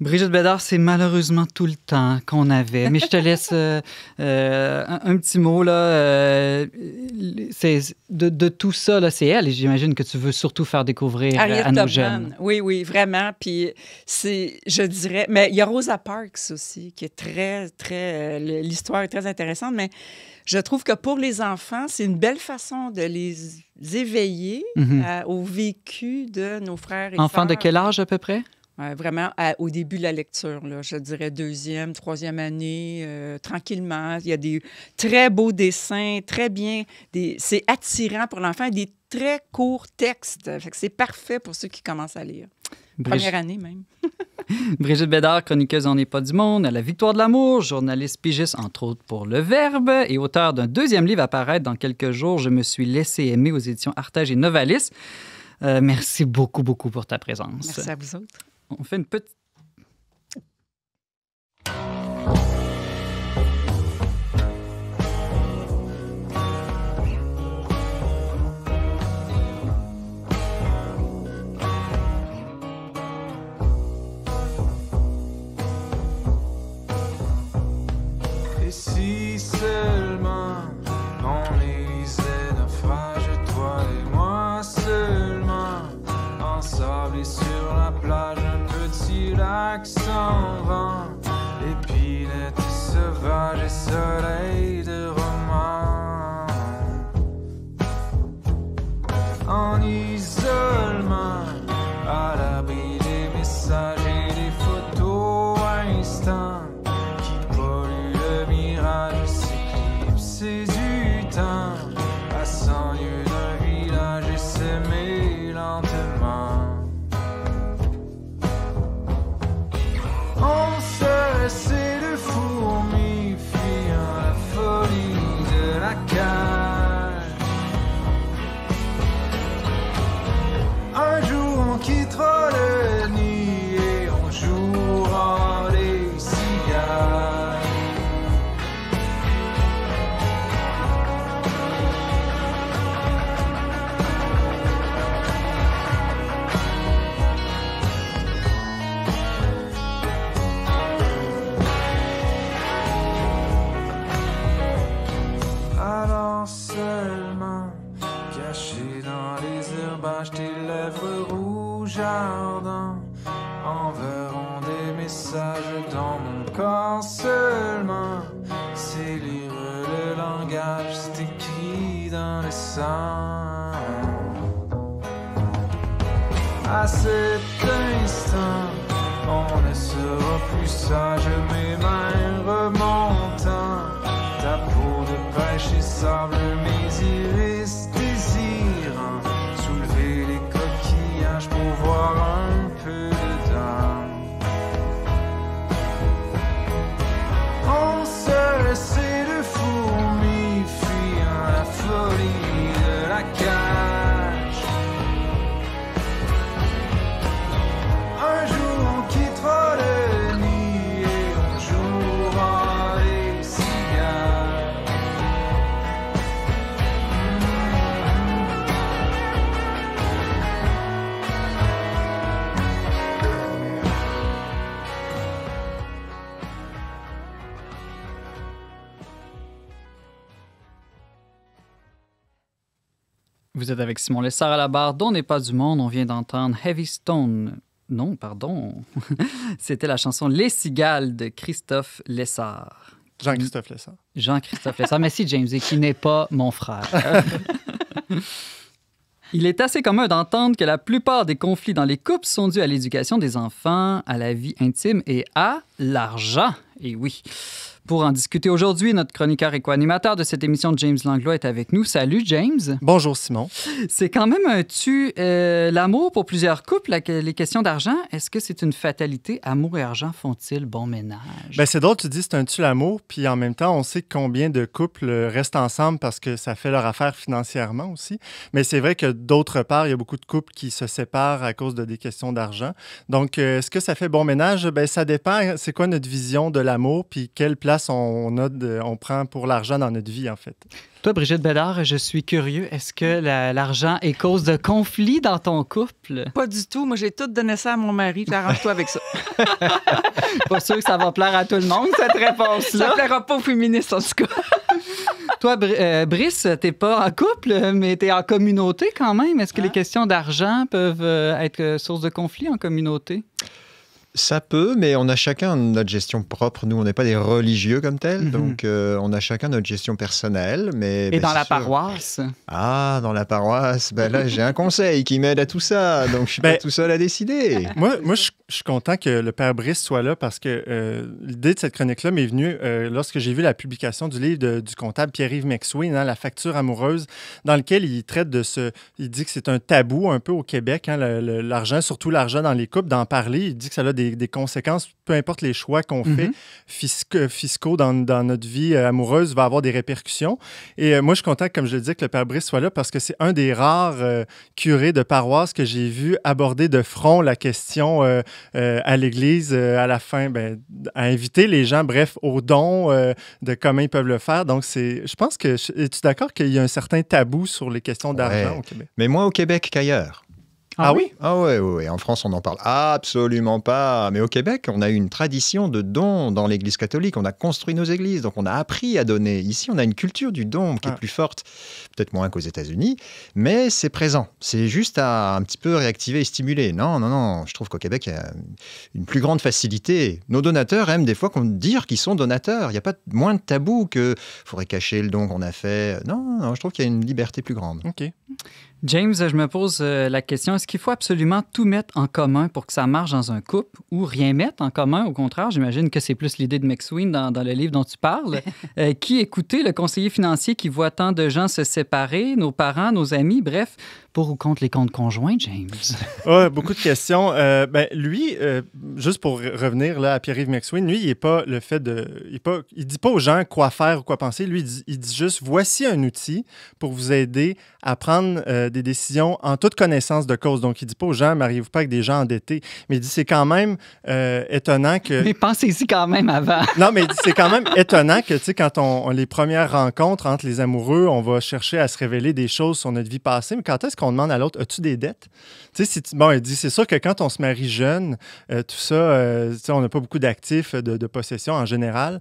Brigitte Bédard, c'est malheureusement tout le temps qu'on avait. Mais je te laisse euh, euh, un, petit mot. Là, euh, de, tout ça, c'est elle. Et j'imagine que tu veux surtout faire découvrir euh, à nos jeunes. Oui, oui, vraiment. Puis c'est, je dirais... Mais il y a Rosa Parks aussi, qui est très, très... L'histoire est très intéressante, mais je trouve que pour les enfants, c'est une belle façon de les éveiller mm-hmm. au vécu de nos frères et Enfants de quel âge à peu près? Euh, vraiment au début de la lecture, je dirais deuxième, troisième année, euh, tranquillement. Il y a des très beaux dessins, très bien. C'est attirant pour l'enfant, des très courts textes. C'est parfait pour ceux qui commencent à lire. Première année même. Brigitte Bédard, chroniqueuse en n'est pas du monde, à la victoire de l'amour, journaliste pigiste entre autres pour Le Verbe et auteur d'un deuxième livre à paraître dans quelques jours, Je me suis laissé aimer aux éditions Artage et Novalis. Euh, merci beaucoup, beaucoup pour ta présence. Merci à vous autres on fait une petite... à cet instant. On ne sera plus sage, mes mains remontent Ta peau de pêche et sable Vous êtes avec Simon Lessard à la barre dont n'est pas du monde. On vient d'entendre Heavy Stone. Non, pardon. C'était la chanson Les Cigales de Christophe Lessard. Jean-Christophe Lessard. Jean-Christophe Lessard. Merci, James, et qui n'est pas mon frère. Il est assez commun d'entendre que la plupart des conflits dans les couples sont dus à l'éducation des enfants, à la vie intime et à l'argent. Et oui. Pour en discuter aujourd'hui, notre chroniqueur et co-animateur de cette émission, James Langlois, est avec nous. Salut, James. Bonjour, Simon. C'est quand même un tu. Euh, l'amour pour plusieurs couples, les questions d'argent, est-ce que c'est une fatalité? Amour et argent font-ils bon ménage? Ben, c'est drôle, tu dis c'est un tu l'amour, puis en même temps, on sait combien de couples restent ensemble parce que ça fait leur affaire financièrement aussi. Mais c'est vrai que d'autre part, il y a beaucoup de couples qui se séparent à cause de des questions d'argent. Donc, euh, est-ce que ça fait bon ménage? Ben, ça dépend. C'est quoi notre vision de l'amour, puis quelle place on, on prend pour l'argent dans notre vie, en fait. Toi, Brigitte Bédard, je suis curieux. Est-ce que l'argent est cause de conflit dans ton couple? Pas du tout. Moi, j'ai tout donné ça à mon mari. Arrange-toi avec ça. Pas sûr que ça va plaire à tout le monde, cette réponse-là. Ça plaira pas aux féministes, en tout cas. Toi, Brice, euh, Brice, t'es pas en couple, mais t'es en communauté quand même. Est-ce que les hein? questions d'argent peuvent euh, être euh, source de conflit en communauté? Ça peut, mais on a chacun notre gestion propre. Nous, on n'est pas des religieux comme tel. Mhm. donc euh, on a chacun notre gestion personnelle. Mais, Et dans la paroisse Ah, dans la paroisse, ben là, j'ai un conseil qui m'aide à tout ça, donc je suis pas ben, tout seul à décider. moi, moi je, suis content que le père Brice soit là parce que euh, l'idée de cette chronique-là m'est venue euh, lorsque j'ai vu la publication du livre du comptable Pierre-Yves McSween, hein, La facture amoureuse, dans lequel il traite de ce. Il dit que c'est un tabou un peu au Québec, hein, l'argent, surtout l'argent dans les couples, d'en parler. Il dit que ça a des, conséquences, peu importe les choix qu'on mhm. fait euh, fiscaux dans, notre vie euh, amoureuse, va avoir des répercussions. Et euh, moi, je suis content, comme je le disais, que le Père Brice soit là parce que c'est un des rares curés de paroisse que j'ai vu aborder de front la question à l'Église à la fin, ben, à inviter les gens, bref, aux dons de comment ils peuvent le faire. Donc, c'est, je pense que, es-tu d'accord qu'il y a un certain tabou sur les questions d'argent au Québec? Mais moins au Québec qu'ailleurs. Ah, oui, Ah oui, oui, ah oui, En France, on n'en parle absolument pas. Mais au Québec, on a eu une tradition de don dans l'Église catholique. On a construit nos églises, donc on a appris à donner. Ici, on a une culture du don qui est ah. plus forte, peut-être moins qu'aux États-Unis, mais c'est présent. C'est juste à un petit peu réactiver et stimuler. Non, non, non. Je trouve qu'au Québec, il y a une plus grande facilité. Nos donateurs aiment des fois qu'on dire qu'ils sont donateurs. Il n'y a pas moins de tabou que faudrait cacher le don qu'on a fait. Non, non, je trouve qu'il y a une liberté plus grande. Ok. James, je me pose euh, la question, est-ce qu'il faut absolument tout mettre en commun pour que ça marche dans un couple ou rien mettre en commun? Au contraire, j'imagine que c'est plus l'idée de McSween dans, dans, le livre dont tu parles. Euh, qui écouter le conseiller financier qui voit tant de gens se séparer, nos parents, nos amis, bref, pour ou contre les comptes conjoints, James? beaucoup de questions. Euh, ben, lui, juste pour revenir là, à Pierre-Yves McSween, lui, il est pas le fait de... Il, pas, il dit pas aux gens quoi faire ou quoi penser. Lui, il dit juste, voici un outil pour vous aider à prendre euh, des décisions en toute connaissance de cause. Donc, il ne dit pas aux gens, mariez-vous pas avec des gens endettés. Mais il dit, c'est quand même euh, étonnant que. Mais pensez-y quand même avant. non, mais il dit, c'est quand même étonnant que, tu sais, quand on, les premières rencontres entre les amoureux, on va chercher à se révéler des choses sur notre vie passée. Mais quand est-ce qu'on demande à l'autre, as-tu des dettes? Tu sais, bon, il dit, c'est sûr que quand on se marie jeune, euh, tout ça, tu sais, on n'a pas beaucoup d'actifs de, possession en général.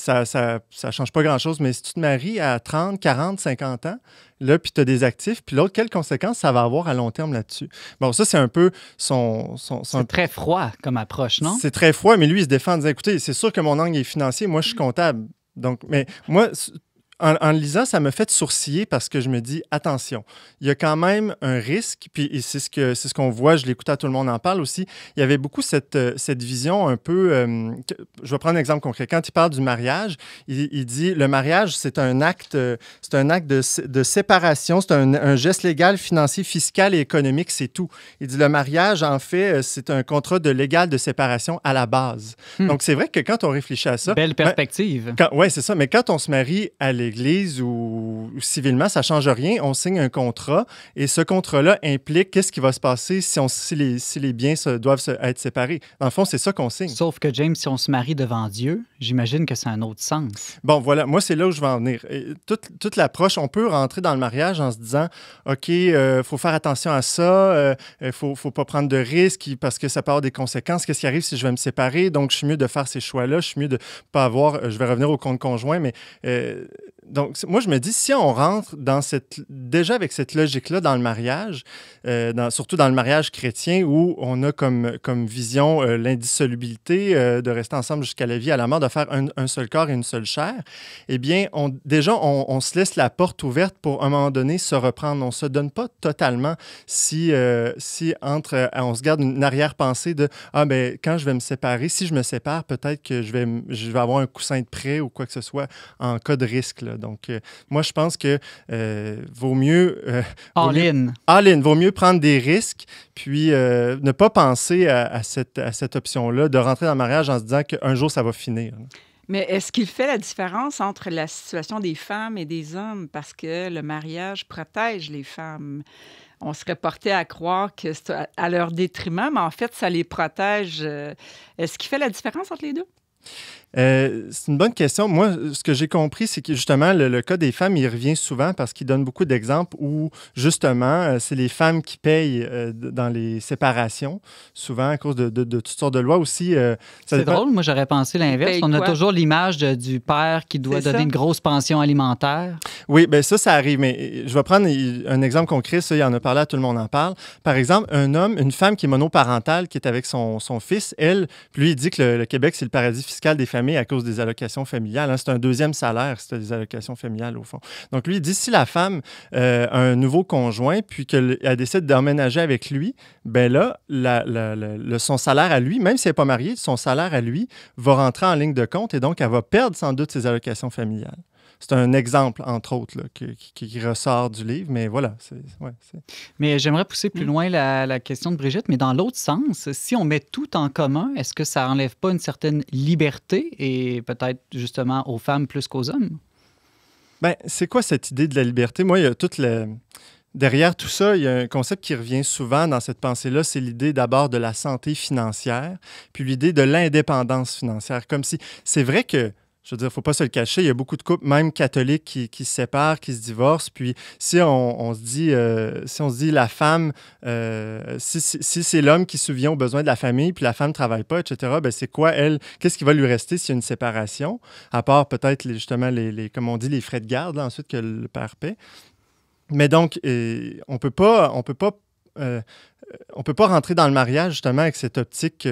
ça ne ça, change pas grand-chose. Mais si tu te maries à 30, 40, 50 ans, là, puis tu as des actifs, puis l'autre, quelles conséquences ça va avoir à long terme là-dessus? Bon, ça, c'est un peu son. son, C'est très froid comme approche, non? C'est très froid, mais lui, il se défend en disant écoutez, c'est sûr que mon angle est financier, moi, je suis mmh. comptable. Donc, mais moi, en, lisant, ça me fait sourciller parce que je me dis, attention, il y a quand même un risque, puis c'est ce qu'on ce qu'on voit, je l'écoute à tout le monde en parle aussi, il y avait beaucoup cette, euh, cette vision un peu, euh, je vais prendre un exemple concret, quand il parle du mariage, il, dit, le mariage, c'est un acte, euh, c'est un acte de, séparation, c'est un, geste légal, financier, fiscal et économique, c'est tout. Il dit, le mariage, en fait, c'est un contrat de légal de séparation à la base. Hmm. Donc, c'est vrai que quand on réfléchit à ça... Belle ben, perspective. oui, c'est ça, mais quand on se marie à l'église, église ou, civilement, ça ne change rien. On signe un contrat et ce contrat-là implique qu'est-ce qui va se passer si, on, si, les, si les, biens doivent se, être séparés. En fond, c'est ça qu'on signe. Sauf que, James, si on se marie devant Dieu, j'imagine que c'est un autre sens. Bon, voilà, moi, c'est là où je vais en venir. toute, l'approche, on peut rentrer dans le mariage en se disant, OK, il euh, faut faire attention à ça, il euh, ne faut, pas prendre de risques parce que ça peut avoir des conséquences. Qu'est-ce qui arrive si je vais me séparer? Donc, je suis mieux de faire ces choix-là, je suis mieux de pas avoir, euh, je vais revenir au compte conjoint, mais donc, moi, je me dis, si on rentre dans cette, déjà avec cette logique-là dans le mariage, euh, dans, surtout dans le mariage chrétien où on a comme, comme vision euh, l'indissolubilité, euh, de rester ensemble jusqu'à la vie, à la mort, de faire un, un, seul corps et une seule chair, eh bien, on, déjà, on, se laisse la porte ouverte pour, à un moment donné, se reprendre. On ne se donne pas totalement si, si entre, on se garde une arrière-pensée de Ah, ben, quand je vais me séparer, si je me sépare, peut-être que je vais, je vais avoir un coussin de prêt ou quoi que ce soit en cas de risque. Là. Euh, donc, euh, moi, je pense que euh, vaut mieux. en ligne. Vaut mieux prendre des risques, puis ne pas penser à, cette, option-là, de rentrer dans le mariage en se disant qu'un jour, ça va finir. Mais est-ce qu'il fait la différence entre la situation des femmes et des hommes? Parce que le mariage protège les femmes on serait porté à croire que c'est à leur détriment, mais en fait, ça les protège. Est-ce qu'il fait la différence entre les deux? Euh, c'est une bonne question. Moi, ce que j'ai compris, c'est que justement, le, cas des femmes, il revient souvent parce qu'il donne beaucoup d'exemples où, justement, euh, c'est les femmes qui payent euh, dans les séparations, souvent à cause de, toutes sortes de lois aussi. c'est drôle, moi j'aurais pensé l'inverse. On a toujours l'image du père qui doit donner une grosse pension alimentaire. Oui, bien ça, ça arrive. Mais je vais prendre un exemple concret, ça, il y en a parlé, tout le monde en parle. Par exemple, un homme, une femme qui est monoparentale, qui est avec son, fils, elle, lui, il dit que le, le Québec, c'est le paradis fiscal des familles à cause des allocations familiales. Hein. C'est un deuxième salaire, c'est des allocations familiales, au fond. Donc, lui, il dit si la femme euh, a un nouveau conjoint, puis qu'elle décide d'emménager avec lui, ben là, son salaire à lui, même s'il n'est pas marié, son salaire à lui va rentrer en ligne de compte et donc elle va perdre sans doute ses allocations familiales c'est un exemple, entre autres, qui, ressort du livre. Mais voilà. mais j'aimerais pousser plus mm. loin la, question de Brigitte, mais dans l'autre sens, si on met tout en commun, est-ce que ça enlève pas une certaine liberté et peut-être justement aux femmes plus qu'aux hommes? Ben, c'est quoi cette idée de la liberté? Moi, il y a toute la... Derrière tout ça, il y a un concept qui revient souvent dans cette pensée-là, c'est l'idée d'abord de la santé financière, puis l'idée de l'indépendance financière. Comme si c'est vrai que je veux dire, faut pas se le cacher. Il y a beaucoup de couples, même catholiques, qui, se séparent, qui se divorcent. Puis si on, se dit, euh, si on se dit la femme, euh, si, c'est l'homme qui se souvient aux besoins de la famille, puis la femme travaille pas, etc. Ben c'est quoi elle Qu'est-ce qui va lui rester s'il y a une séparation À part peut-être justement les, les, comme on dit, les frais de garde ensuite que le père paie. Mais donc, on peut pas, on peut pas on euh, on peut pas rentrer dans le mariage justement avec cette optique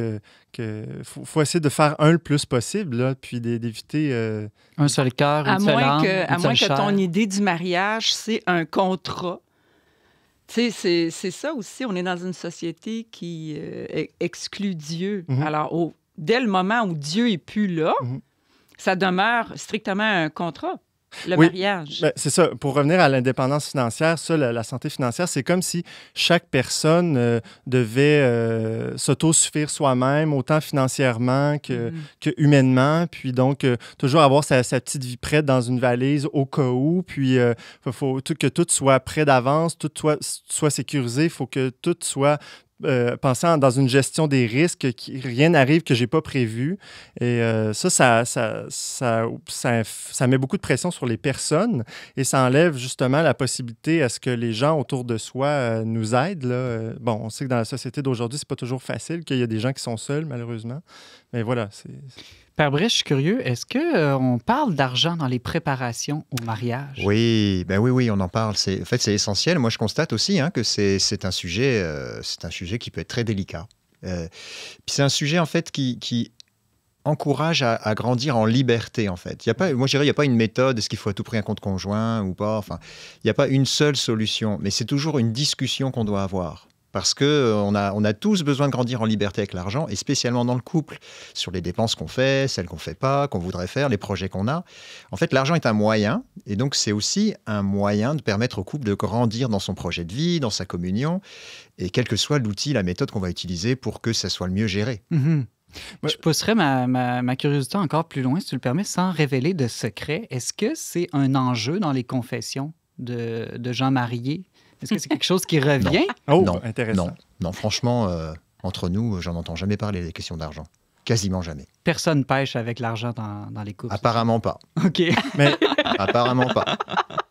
que, faut, essayer de faire un le plus possible, puis d'éviter euh, un seul cœur, à moins que, à moins que ton idée du mariage c'est un contrat. C'est ça aussi, on est dans une société qui euh, e-, exclut Dieu. Mm-hmm. Alors, dès le moment où Dieu est plus là, mm-hmm. ça demeure strictement un contrat le mariage. Ben, c'est ça. Pour revenir à l'indépendance financière, ça, la, santé financière, c'est comme si chaque personne euh, devait euh, s'autosuffire soi-même, autant financièrement que, mm-hmm. que, humainement. Puis donc, euh, toujours avoir sa, petite vie prête dans une valise au cas où. Puis, il faut, que tout soit prêt d'avance, tout soit, soit sécurisé. Il faut que tout soit euh, pensant dans une gestion des risques, qui, rien n'arrive que je n'ai pas prévu. Et euh, ça, ça ça, ça, met beaucoup de pression sur les personnes et ça enlève justement la possibilité à ce que les gens autour de soi euh, nous aident. Là. Bon, on sait que dans la société d'aujourd'hui, c'est pas toujours facile, qu'il y a des gens qui sont seuls, malheureusement. Mais voilà, c'est... Père Brice, je suis curieux, est-ce que euh, on parle d'argent dans les préparations au mariage? Oui, ben oui, oui, on en parle. En fait, c'est essentiel. Moi, je constate aussi hein, que c'est un, sujet, euh, un sujet qui peut être très délicat. Euh, puis c'est un sujet, en fait, qui, encourage à, grandir en liberté, en fait. Il moi, je il n'y a pas une méthode, est-ce qu'il faut à tout prix un compte conjoint ou pas Enfin, il n'y a pas une seule solution, mais c'est toujours une discussion qu'on doit avoir parce que euh, on a, tous besoin de grandir en liberté avec l'argent, et spécialement dans le couple, sur les dépenses qu'on fait, celles qu'on ne fait pas, qu'on voudrait faire, les projets qu'on a. En fait, l'argent est un moyen, et donc c'est aussi un moyen de permettre au couple de grandir dans son projet de vie, dans sa communion, et quel que soit l'outil, la méthode qu'on va utiliser pour que ça soit le mieux géré. Mm-hmm. Je pousserai ma, curiosité encore plus loin, si tu le permets, sans révéler de secret. Est-ce que c'est un enjeu dans les confessions de, de gens mariés est-ce que c'est quelque chose qui revient? Non. Oh, non. intéressant. Non, franchement, euh, entre nous, j'en entends jamais parler des questions d'argent. Quasiment jamais. Personne pêche avec l'argent dans, les courses. Apparemment pas. OK. Mais apparemment pas.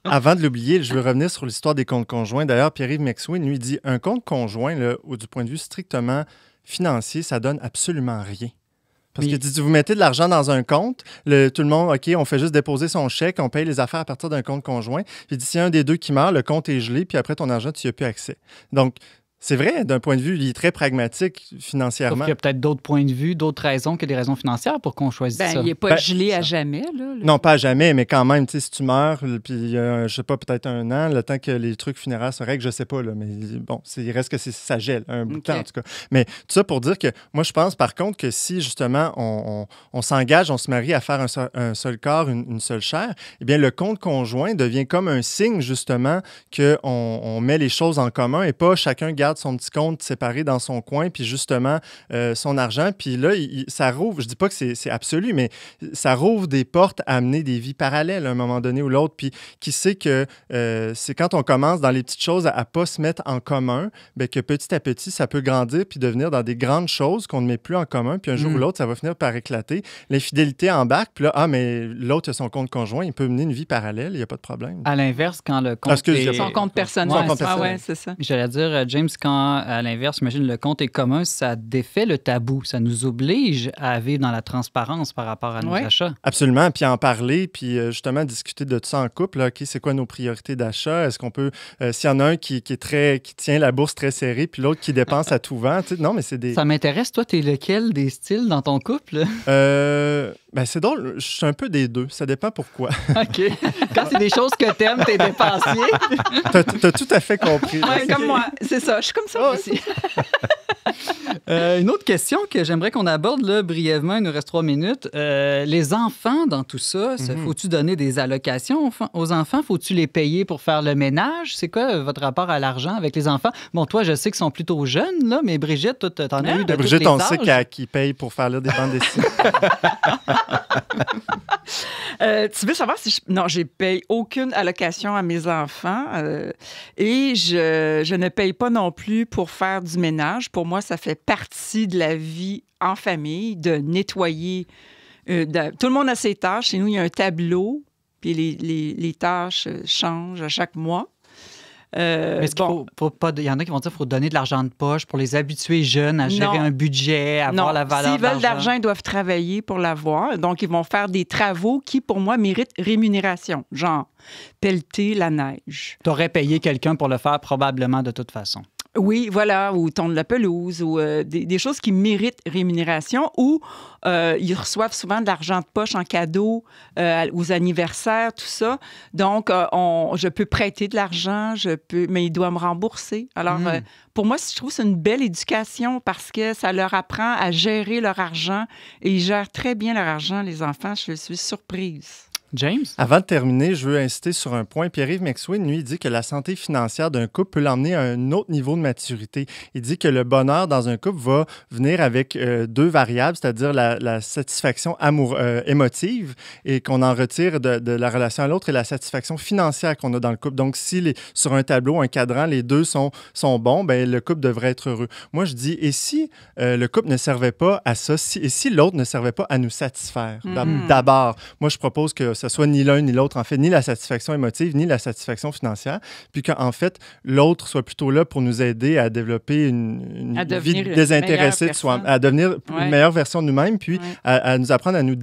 Avant de l'oublier, je veux revenir sur l'histoire des comptes conjoints. D'ailleurs, Pierre-Yves Maxwin lui dit un compte conjoint, du point de vue strictement financier, ça donne absolument rien. Parce que, que tu, vous mettez de l'argent dans un compte, le, tout le monde, OK, on fait juste déposer son chèque, on paye les affaires à partir d'un compte conjoint. Puis s'il y a un des deux qui meurt, le compte est gelé, puis après ton argent, tu n'y as plus accès. Donc, c'est vrai, d'un point de vue, il est très pragmatique financièrement. il y a peut-être d'autres points de vue, d'autres raisons que des raisons financières pour qu'on choisisse ben, Il n'est pas ben, gelé à jamais. Là, Non, pas à jamais, mais quand même, si tu meurs, puis je sais pas, peut-être un an, le temps que les trucs funéraires se que je sais pas, là, mais bon, il reste que ça gèle, un bout de temps en tout cas. Mais tout ça pour dire que moi, je pense par contre que si justement on, s'engage, on se marie à faire un seul, corps, une, seule chair, eh bien le compte conjoint devient comme un signe justement qu'on on met les choses en commun et pas chacun garde son petit compte séparé dans son coin, puis justement euh, son argent. Puis là, ça rouvre, je dis pas que c'est absolu, mais ça rouvre des portes à mener des vies parallèles à un moment donné ou l'autre. Puis qui sait que euh, c'est quand on commence dans les petites choses à, pas se mettre en commun, bien que petit à petit, ça peut grandir puis devenir dans des grandes choses qu'on ne met plus en commun. Puis un jour ou mm. l'autre, ça va finir par éclater. L'infidélité embarque, puis là, ah, mais l'autre a son compte conjoint, il peut mener une vie parallèle, il n'y a pas de problème. À l'inverse, quand le compte. Ah, est... Son compte personnel. ah ouais, c'est ça. J'allais dire, euh, James quand, à l'inverse, j'imagine le compte est commun, ça défait le tabou, ça nous oblige à vivre dans la transparence par rapport à nos oui. achats. Absolument, puis en parler, puis euh, justement discuter de tout ça en couple. OK, c'est quoi nos priorités d'achat? Est-ce qu'on peut, euh, s'il y en a un qui, est très, qui tient la bourse très serrée, puis l'autre qui dépense à tout vent, tu sais, non, mais c'est des... Ça m'intéresse, toi, t'es lequel des styles dans ton couple? euh... Ben, c'est drôle, je suis un peu des deux, ça dépend pourquoi. OK. Quand c'est des choses que t'aimes, t'es dépensier. t'as, as tout à fait compris. Ouais, comme moi, c'est ça, je suis comme ça aussi. Euh, une autre question que j'aimerais qu'on aborde brièvement, il nous reste trois minutes. Euh, les enfants dans tout ça, mhm. faut-tu donner des allocations aux enfants? Faut-tu les payer pour faire le ménage? C'est quoi euh, votre rapport à l'argent avec les enfants? Bon, toi, je sais qu'ils sont plutôt jeunes, là, mais Brigitte, tu t'en as eu de Brigitte, on sait qu'à qui paye pour faire lire des bandes tu veux savoir si je... Non, j'ai paye aucune allocation à mes enfants et je, je ne paye pas non plus pour faire du ménage. Pour moi, ça fait partie de la vie en famille, de nettoyer. Euh, tout le monde a ses tâches. Chez nous, il y a un tableau, puis les, tâches euh, changent à chaque mois. Euh, Mais il y en a qui vont dire qu'il faut donner de l'argent de poche pour les habituer jeunes à gérer un budget, à avoir la valeur. S'ils veulent de l'argent, ils doivent travailler pour l'avoir. Donc, ils vont faire des travaux qui, pour moi, méritent rémunération, genre pelleter la neige. Tu aurais payé quelqu'un pour le faire probablement de toute façon. Oui, voilà, ou de la pelouse, ou euh, des, choses qui méritent rémunération, ou euh, ils reçoivent souvent de l'argent de poche en cadeau euh, aux anniversaires, tout ça. Donc, euh, je peux prêter de l'argent, je peux, mais ils doivent me rembourser. Alors, hmm. pour moi, je trouve c'est une belle éducation parce que ça leur apprend à gérer leur argent et ils gèrent très bien leur argent, les enfants. Je suis surprise. James? Avant de terminer, je veux insister sur un point. Pierre-Yves McSween, lui, dit que la santé financière d'un couple peut l'emmener à un autre niveau de maturité. Il dit que le bonheur dans un couple va venir avec euh, deux variables, c'est-à-dire la, satisfaction euh, émotive et qu'on en retire de, la relation à l'autre et la satisfaction financière qu'on a dans le couple. Donc, si sur un tableau, un cadran, les deux sont, sont bons, ben, le couple devrait être heureux. Moi, je dis, et si euh, le couple ne servait pas à ça, et si l'autre ne servait pas à nous satisfaire? Mm-hmm. D'abord, moi, je propose que ce soit ni l'un ni l'autre, en fait, ni la satisfaction émotive, ni la satisfaction financière, puis qu'en fait, l'autre soit plutôt là pour nous aider à développer une, vie désintéressée de soi à devenir une meilleure version de nous-mêmes, puis à, nous apprendre à nous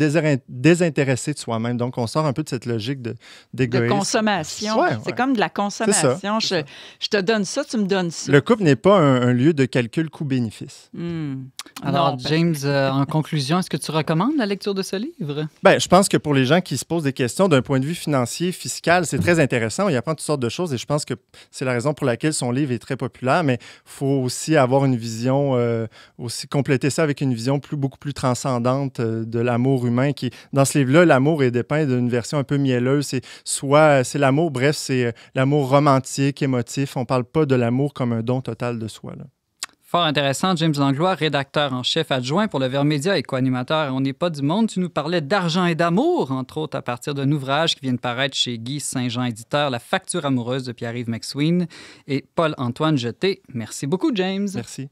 désintéresser de soi-même. Donc, on sort un peu de cette logique De, consommation. c'est comme de la consommation. Je, te donne ça, tu me donnes ça. Le couple n'est pas un, lieu de calcul coût-bénéfice. Hmm. Alors, James, euh, en conclusion, est-ce que tu recommandes la lecture de ce livre? Ben, je pense que pour les gens qui se posent des questions d'un point de vue financier, fiscal. C'est très intéressant. Il apprend toutes sortes de choses et je pense que c'est la raison pour laquelle son livre est très populaire. Mais il faut aussi avoir une vision, euh, aussi compléter ça avec une vision plus, beaucoup plus transcendante euh, de l'amour humain. Qui, dans ce livre-là, l'amour est dépeint d'une version un peu mielleuse. C'est soit euh, c'est l'amour, bref, c'est l'amour romantique, émotif. On ne parle pas de l'amour comme un don total de soi. Là. Fort intéressant, James Langlois, rédacteur en chef adjoint pour le Vermédia et co-animateur On n'est pas du monde. Tu nous parlais d'argent et d'amour, entre autres à partir d'un ouvrage qui vient de paraître chez Guy Saint-Jean, éditeur, La facture amoureuse de Pierre-Yves McSween et Paul-Antoine Jeté. Merci beaucoup, James. Merci.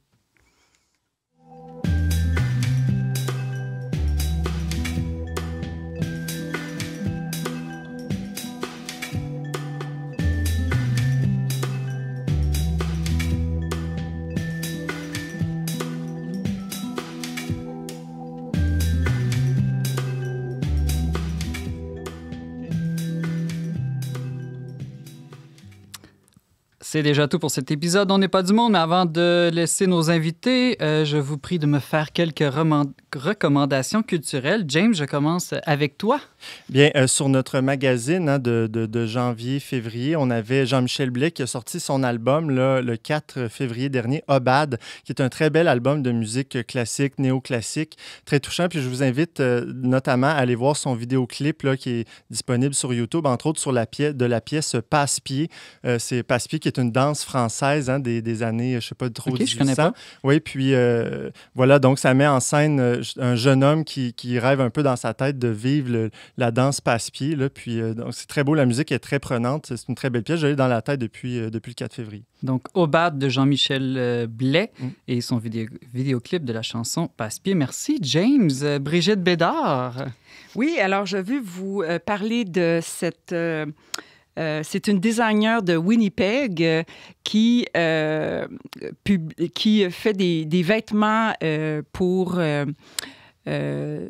C'est déjà tout pour cet épisode. On n'est pas du monde, mais avant de laisser nos invités, euh, je vous prie de me faire quelques recommandations culturelles. James, je commence avec toi. Bien, euh, sur notre magazine hein, de, janvier-février, on avait Jean-Michel Blais qui a sorti son album le 4 février dernier, Obad, qui est un très bel album de musique classique, néoclassique, très touchant. Puis je vous invite euh, notamment à aller voir son vidéoclip là, qui est disponible sur YouTube, entre autres sur la pièce de la pièce Passe-Pied. C'est Passe-Pied qui est une danse française hein, des, années, je sais pas trop, okay, 1800. Oui, puis euh, voilà, donc ça met en scène euh, un jeune homme qui, rêve un peu dans sa tête de vivre la danse passe-pied. Puis euh, donc c'est très beau, la musique est très prenante. C'est une très belle pièce. Je dans la tête depuis, depuis le 4 février. Donc, Obad de Jean-Michel Blais mm. et son vidéo, vidéoclip de la chanson Passe-pied. Merci, James. Brigitte Bédard. Oui, alors je vu vous parler de cette euh, c'est une designer de Winnipeg euh, qui, euh, qui fait des vêtements pour euh,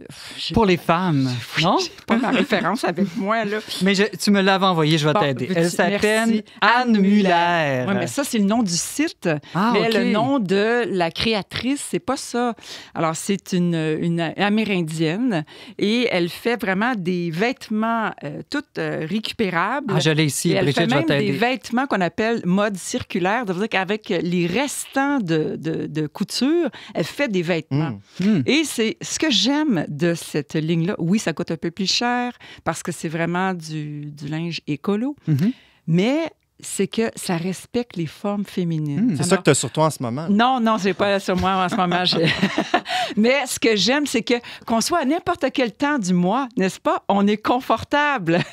pour les femmes. Oui, non? pas ma référence avec moi, là. Mais tu me l'avais envoyé, je vais t'aider. Elle s'appelle Anne Muller. Oui, mais ça, c'est le nom du site. Ah, mais le nom de la créatrice, c'est pas ça. Alors, c'est une, Amérindienne et elle fait vraiment des vêtements euh, tout euh, récupérables. Ah, je l'ai ici, t'aider. elle fait même des vêtements qu'on appelle mode circulaire, de dire qu'avec les restants de, couture, elle fait des vêtements. Mm. Mm. Et c'est ce que j'aime de cette ligne-là, oui, ça coûte un peu plus cher parce que c'est vraiment du, linge écolo, mhm. mais c'est que ça respecte les formes féminines. Hmm, c'est ça que tu as sur toi en ce moment. Non, non, c'est pas sur moi en ce moment. Mais ce que j'aime, c'est que qu'on soit à n'importe quel temps du mois, n'est-ce pas, on est confortable.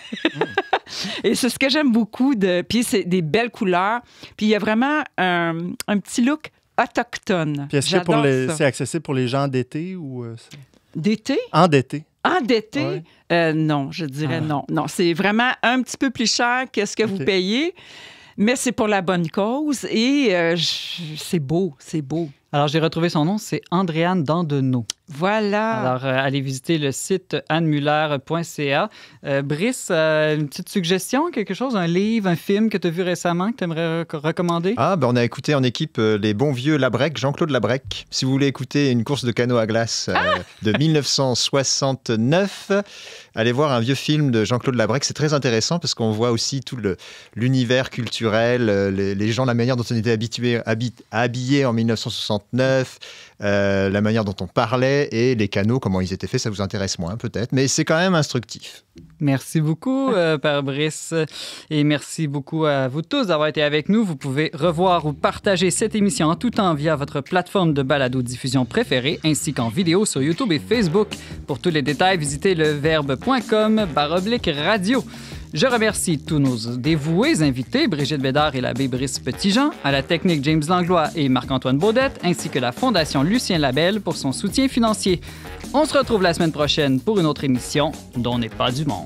Hmm. Et c'est ce que j'aime beaucoup. De... Puis c'est des belles couleurs. Puis il y a vraiment un, un petit look autochtone. Puis est-ce que pour c'est accessible pour les gens endettés ou... Euh, d'été? Endettés. Endetté, euh, non, je dirais ah. non. Non, c'est vraiment un petit peu plus cher que ce que vous payez, mais c'est pour la bonne cause et euh, c'est beau, c'est beau. Alors, j'ai retrouvé son nom, c'est Andréane Dandenot. Voilà. Alors, euh, allez visiter le site annemuller.ca. Euh, Brice, euh, une petite suggestion, quelque chose, un livre, un film que tu as vu récemment que tu aimerais recommander? Ah, ben on a écouté en équipe les bons vieux Labrec, Jean-Claude Labrec. Si vous voulez écouter une course de canot à glace ah! de 1969, allez voir un vieux film de Jean-Claude Labrec. C'est très intéressant parce qu'on voit aussi tout l'univers culturel, les, gens, la manière dont on était habitué habit, habillés en 1969, euh, la manière dont on parlait et les canaux, comment ils étaient faits, ça vous intéresse moins peut-être, mais c'est quand même instructif. Merci beaucoup, par euh, Père Brice, et merci beaucoup à vous tous d'avoir été avec nous. Vous pouvez revoir ou partager cette émission en tout temps via votre plateforme de balado-diffusion préférée, ainsi qu'en vidéo sur YouTube et Facebook. Pour tous les détails, visitez leverbe.com radio. Je remercie tous nos dévoués invités, Brigitte Bédard et l'abbé Brice Petitjean, à la technique James Langlois et Marc-Antoine Baudette, ainsi que la Fondation Lucien Labelle pour son soutien financier. On se retrouve la semaine prochaine pour une autre émission dont n'est pas du monde.